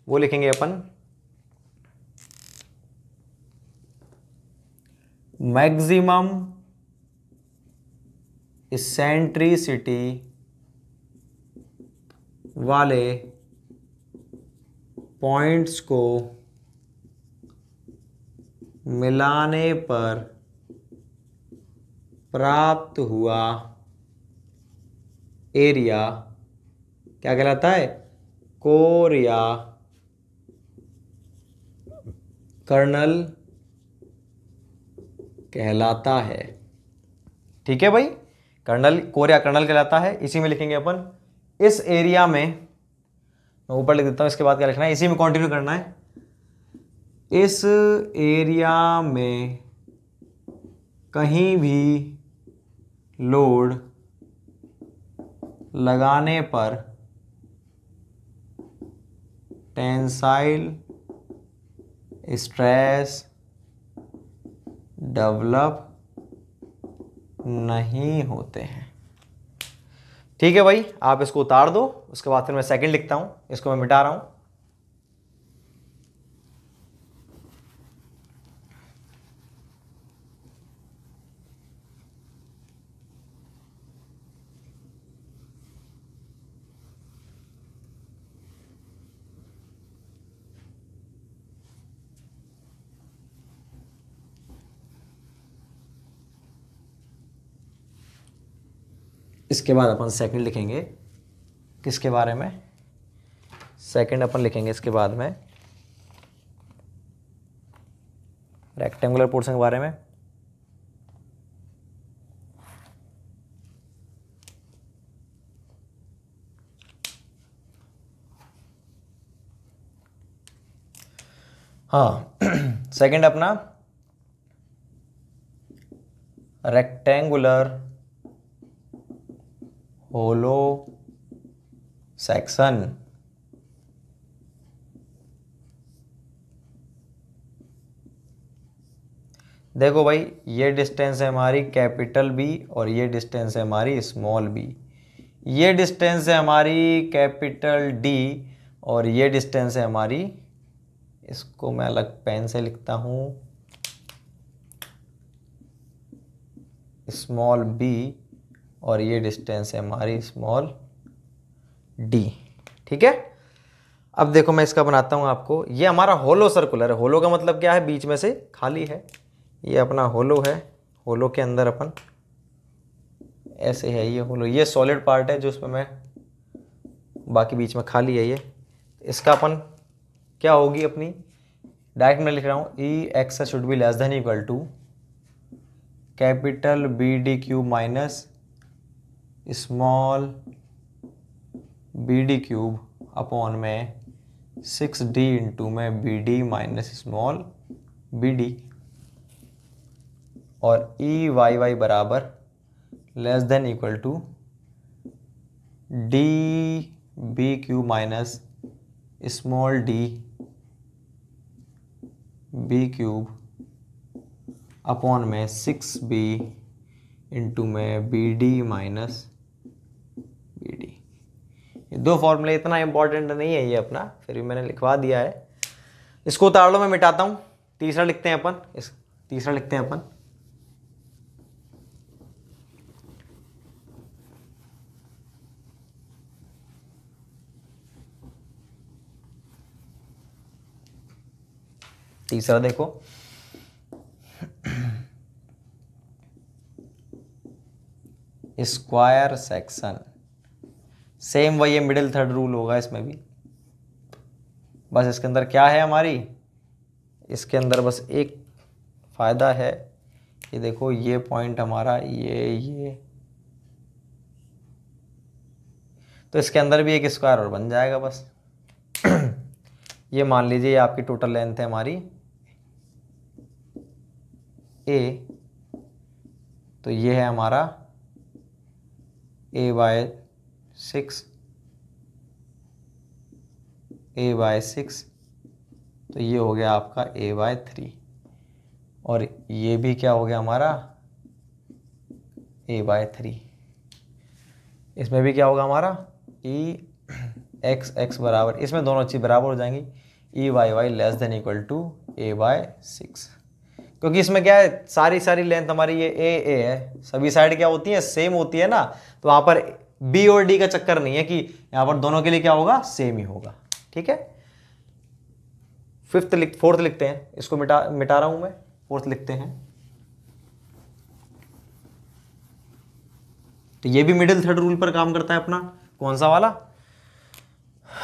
वो लिखेंगे अपन मैक्सिमम इसेंट्रिसिटी वाले पॉइंट्स को मिलाने पर प्राप्त हुआ एरिया क्या कहलाता है कोरिया कर्नल कहलाता है ठीक है भाई कर्नल कोरिया कर्नल कहलाता है इसी में लिखेंगे अपन इस एरिया में मैं ऊपर लिख देता हूं इसके बाद क्या लिखना है इसी में कंटिन्यू करना है इस एरिया में कहीं भी लोड लगाने पर टेंसाइल स्ट्रेस डेवलप नहीं होते हैं ठीक है भाई आप इसको उतार दो उसके बाद फिर मैं सेकंड लिखता हूँ इसको मैं मिटा रहा हूँ इसके बाद अपन सेकंड लिखेंगे किसके बारे में सेकंड अपन लिखेंगे इसके बाद में रेक्टेंगुलर पोर्शन के बारे में हाँ सेकंड अपना रेक्टेंगुलर होलो सेक्शन देखो भाई ये डिस्टेंस है हमारी कैपिटल बी और ये डिस्टेंस है हमारी स्मॉल बी ये डिस्टेंस है हमारी कैपिटल डी और ये डिस्टेंस है हमारी इसको मैं अलग पेन से लिखता हूँ स्मॉल बी और ये डिस्टेंस है हमारी स्मॉल डी ठीक है अब देखो मैं इसका बनाता हूँ आपको ये हमारा होलो सर्कुलर है होलो का मतलब क्या है बीच में से खाली है ये अपना होलो है होलो के अंदर अपन ऐसे है ये होलो ये सॉलिड पार्ट है जो उसमें मैं बाकी बीच में खाली है ये इसका अपन क्या होगी अपनी डायरेक्ट मैं लिख रहा हूँ e x should be less than equal to capital b d cube minus small b D cube upon में सिक्स डी इंटू में b d minus small b d और ई वाई वाई बराबर less than equal to d b cube minus small d b cube upon में six b into में b d minus ये दो फॉर्मूले इतना important नहीं है ये अपना फिर भी मैंने लिखवा दिया है इसको उतावलों में मिटाता हूँ तीसरा लिखते हैं अपन इस तीसरा लिखते हैं अपन तीसरा देखो स्क्वायर सेक्शन सेम वही मिडिल थर्ड रूल होगा इसमें भी बस इसके अंदर क्या है हमारी इसके अंदर बस एक फ़ायदा है कि देखो ये पॉइंट हमारा ये ये तो इसके अंदर भी एक स्क्वायर और बन जाएगा बस ये मान लीजिए ये आपकी टोटल लेंथ है हमारी ए तो ये है हमारा a by six a by six तो ये हो गया आपका ए बाय थ्री और ये भी क्या हो गया हमारा ए बाय थ्री इसमें भी क्या होगा हमारा ई एक्स एक्स बराबर इसमें दोनों चीज़ बराबर हो जाएंगी e Y Y less than equal to a by six क्योंकि इसमें क्या है सारी सारी लेंथ हमारी ये ए ए है सभी साइड क्या होती है सेम होती है ना तो वहाँ पर बी और डी का चक्कर नहीं है कि यहां पर दोनों के लिए क्या होगा सेम ही होगा ठीक है फिफ्थ लिख फोर्थ लिखते हैं इसको मिटा मिटा रहा हूं मैं फोर्थ लिखते हैं तो ये भी मिडिल थर्ड रूल पर काम करता है अपना कौन सा वाला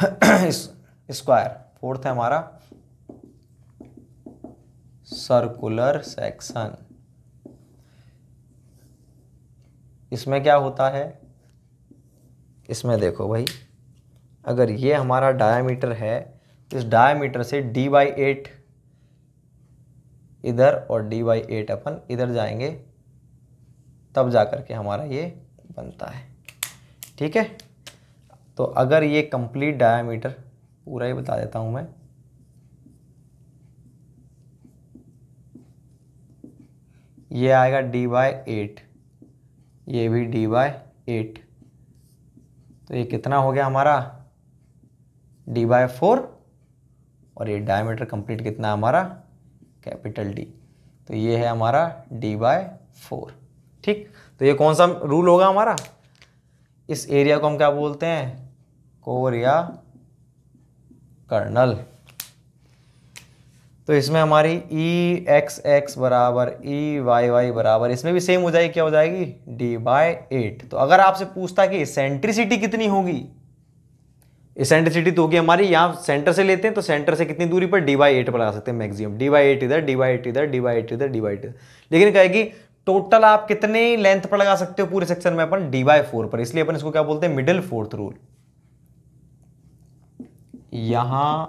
स्क्वायर फोर्थ है हमारा सर्कुलर सेक्शन इसमें क्या होता है इसमें देखो भाई अगर ये हमारा डायामीटर है तो इस डायामीटर से डी बाई एट इधर और डी बाई एट अपन इधर जाएंगे तब जा कर के हमारा ये बनता है ठीक है तो अगर ये कंप्लीट डायामीटर पूरा ही बता देता हूँ मैं ये आएगा डी बाई एट ये भी डी बाई एट तो ये कितना हो गया हमारा डी बाय फोर और ये डायमीटर कंप्लीट कितना है हमारा कैपिटल डी तो ये है हमारा डी बाय फोर ठीक तो ये कौन सा रूल होगा हमारा इस एरिया को हम क्या बोलते हैं कोरिया कर्नल तो इसमें हमारी ई एक्स एक्स बराबर ई वाई वाई बराबर इसमें भी सेम हो जाएगी क्या हो जाएगी डी बाय एट तो अगर आपसे पूछता कि सेंट्रिसिटी कितनी होगी सेंट्रिसिटी तो होगी हमारी यहाँ सेंटर से लेते हैं तो सेंटर से कितनी दूरी पर डी बाई एट पर लगा सकते हैं मैक्सिमम डी बाई एट इधर डी बाई एट इधर डी बाई एट इधर डी बाई एट लेकिन कहेगी टोटल आप कितने लेंथ पर लगा सकते हो पूरे सेक्शन में अपन डी बाई फोर पर इसलिए अपन इसको क्या बोलते हैं मिडिल फोर्थ रूल यहां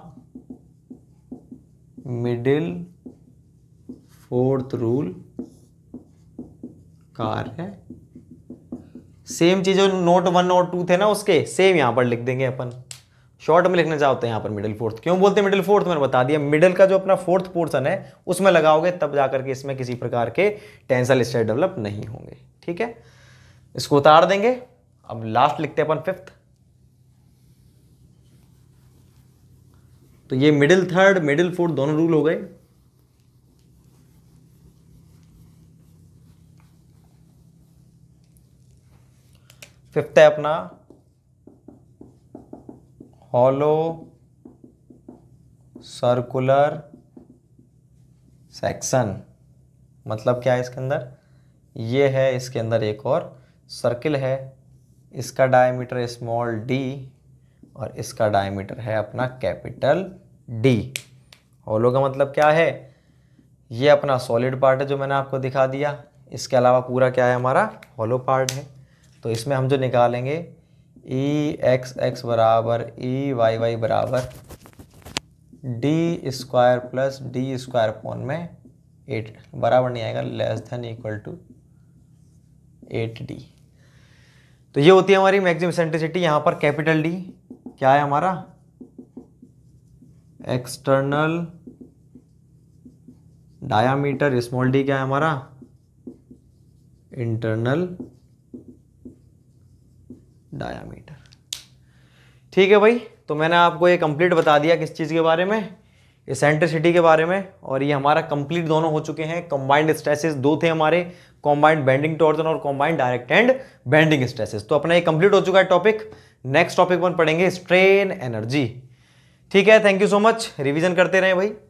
मिडिल फोर्थ रूल कार है सेम चीज जो नोट वन और टू थे ना उसके सेम यहां पर लिख देंगे अपन शॉर्ट में लिखना चाहते हैं तो यहां पर मिडिल फोर्थ क्यों बोलते हैं मिडिल फोर्थ मैंने बता दिया मिडिल का जो अपना फोर्थ पोर्सन है उसमें लगाओगे तब जाकर के इसमें किसी प्रकार के टेंसल स्टेट डेवलप नहीं होंगे ठीक है इसको उतार देंगे अब लास्ट लिखते हैं अपन फिफ्थ तो ये मिडिल थर्ड मिडिल फोर्थ दोनों रूल हो गए फिफ्थ है अपना हॉलो सर्कुलर सेक्शन मतलब क्या है इसके अंदर ये है इसके अंदर एक और सर्किल है इसका डायमीटर स्मॉल डी और इसका डायमीटर है अपना कैपिटल डी होलो का मतलब क्या है ये अपना सॉलिड पार्ट है जो मैंने आपको दिखा दिया इसके अलावा पूरा क्या है हमारा होलो पार्ट है तो इसमें हम जो निकालेंगे ई एक्स एक्स बराबर ई वाई वाई बराबर d square plus d square upon में एट बराबर नहीं आएगा less than equal to eight d तो ये होती है हमारी मैक्सिमम सेंट्रिसिटी यहाँ पर कैपिटल डी क्या है हमारा एक्सटर्नल डायामीटर स्मॉल डी क्या है हमारा इंटरनल डायामीटर ठीक है भाई तो मैंने आपको ये कंप्लीट बता दिया किस चीज़ के बारे में सेंट्रिसिटी के बारे में और ये हमारा कंप्लीट दोनों हो चुके हैं कंबाइंड स्ट्रेसेस दो थे हमारे कॉम्बाइंड बेंडिंग टॉर्जन और combined direct and bending stresses तो अपना ये कंप्लीट हो चुका है टॉपिक नेक्स्ट टॉपिक वन पढ़ेंगे स्ट्रेन एनर्जी ठीक है thank you so much revision करते रहें भाई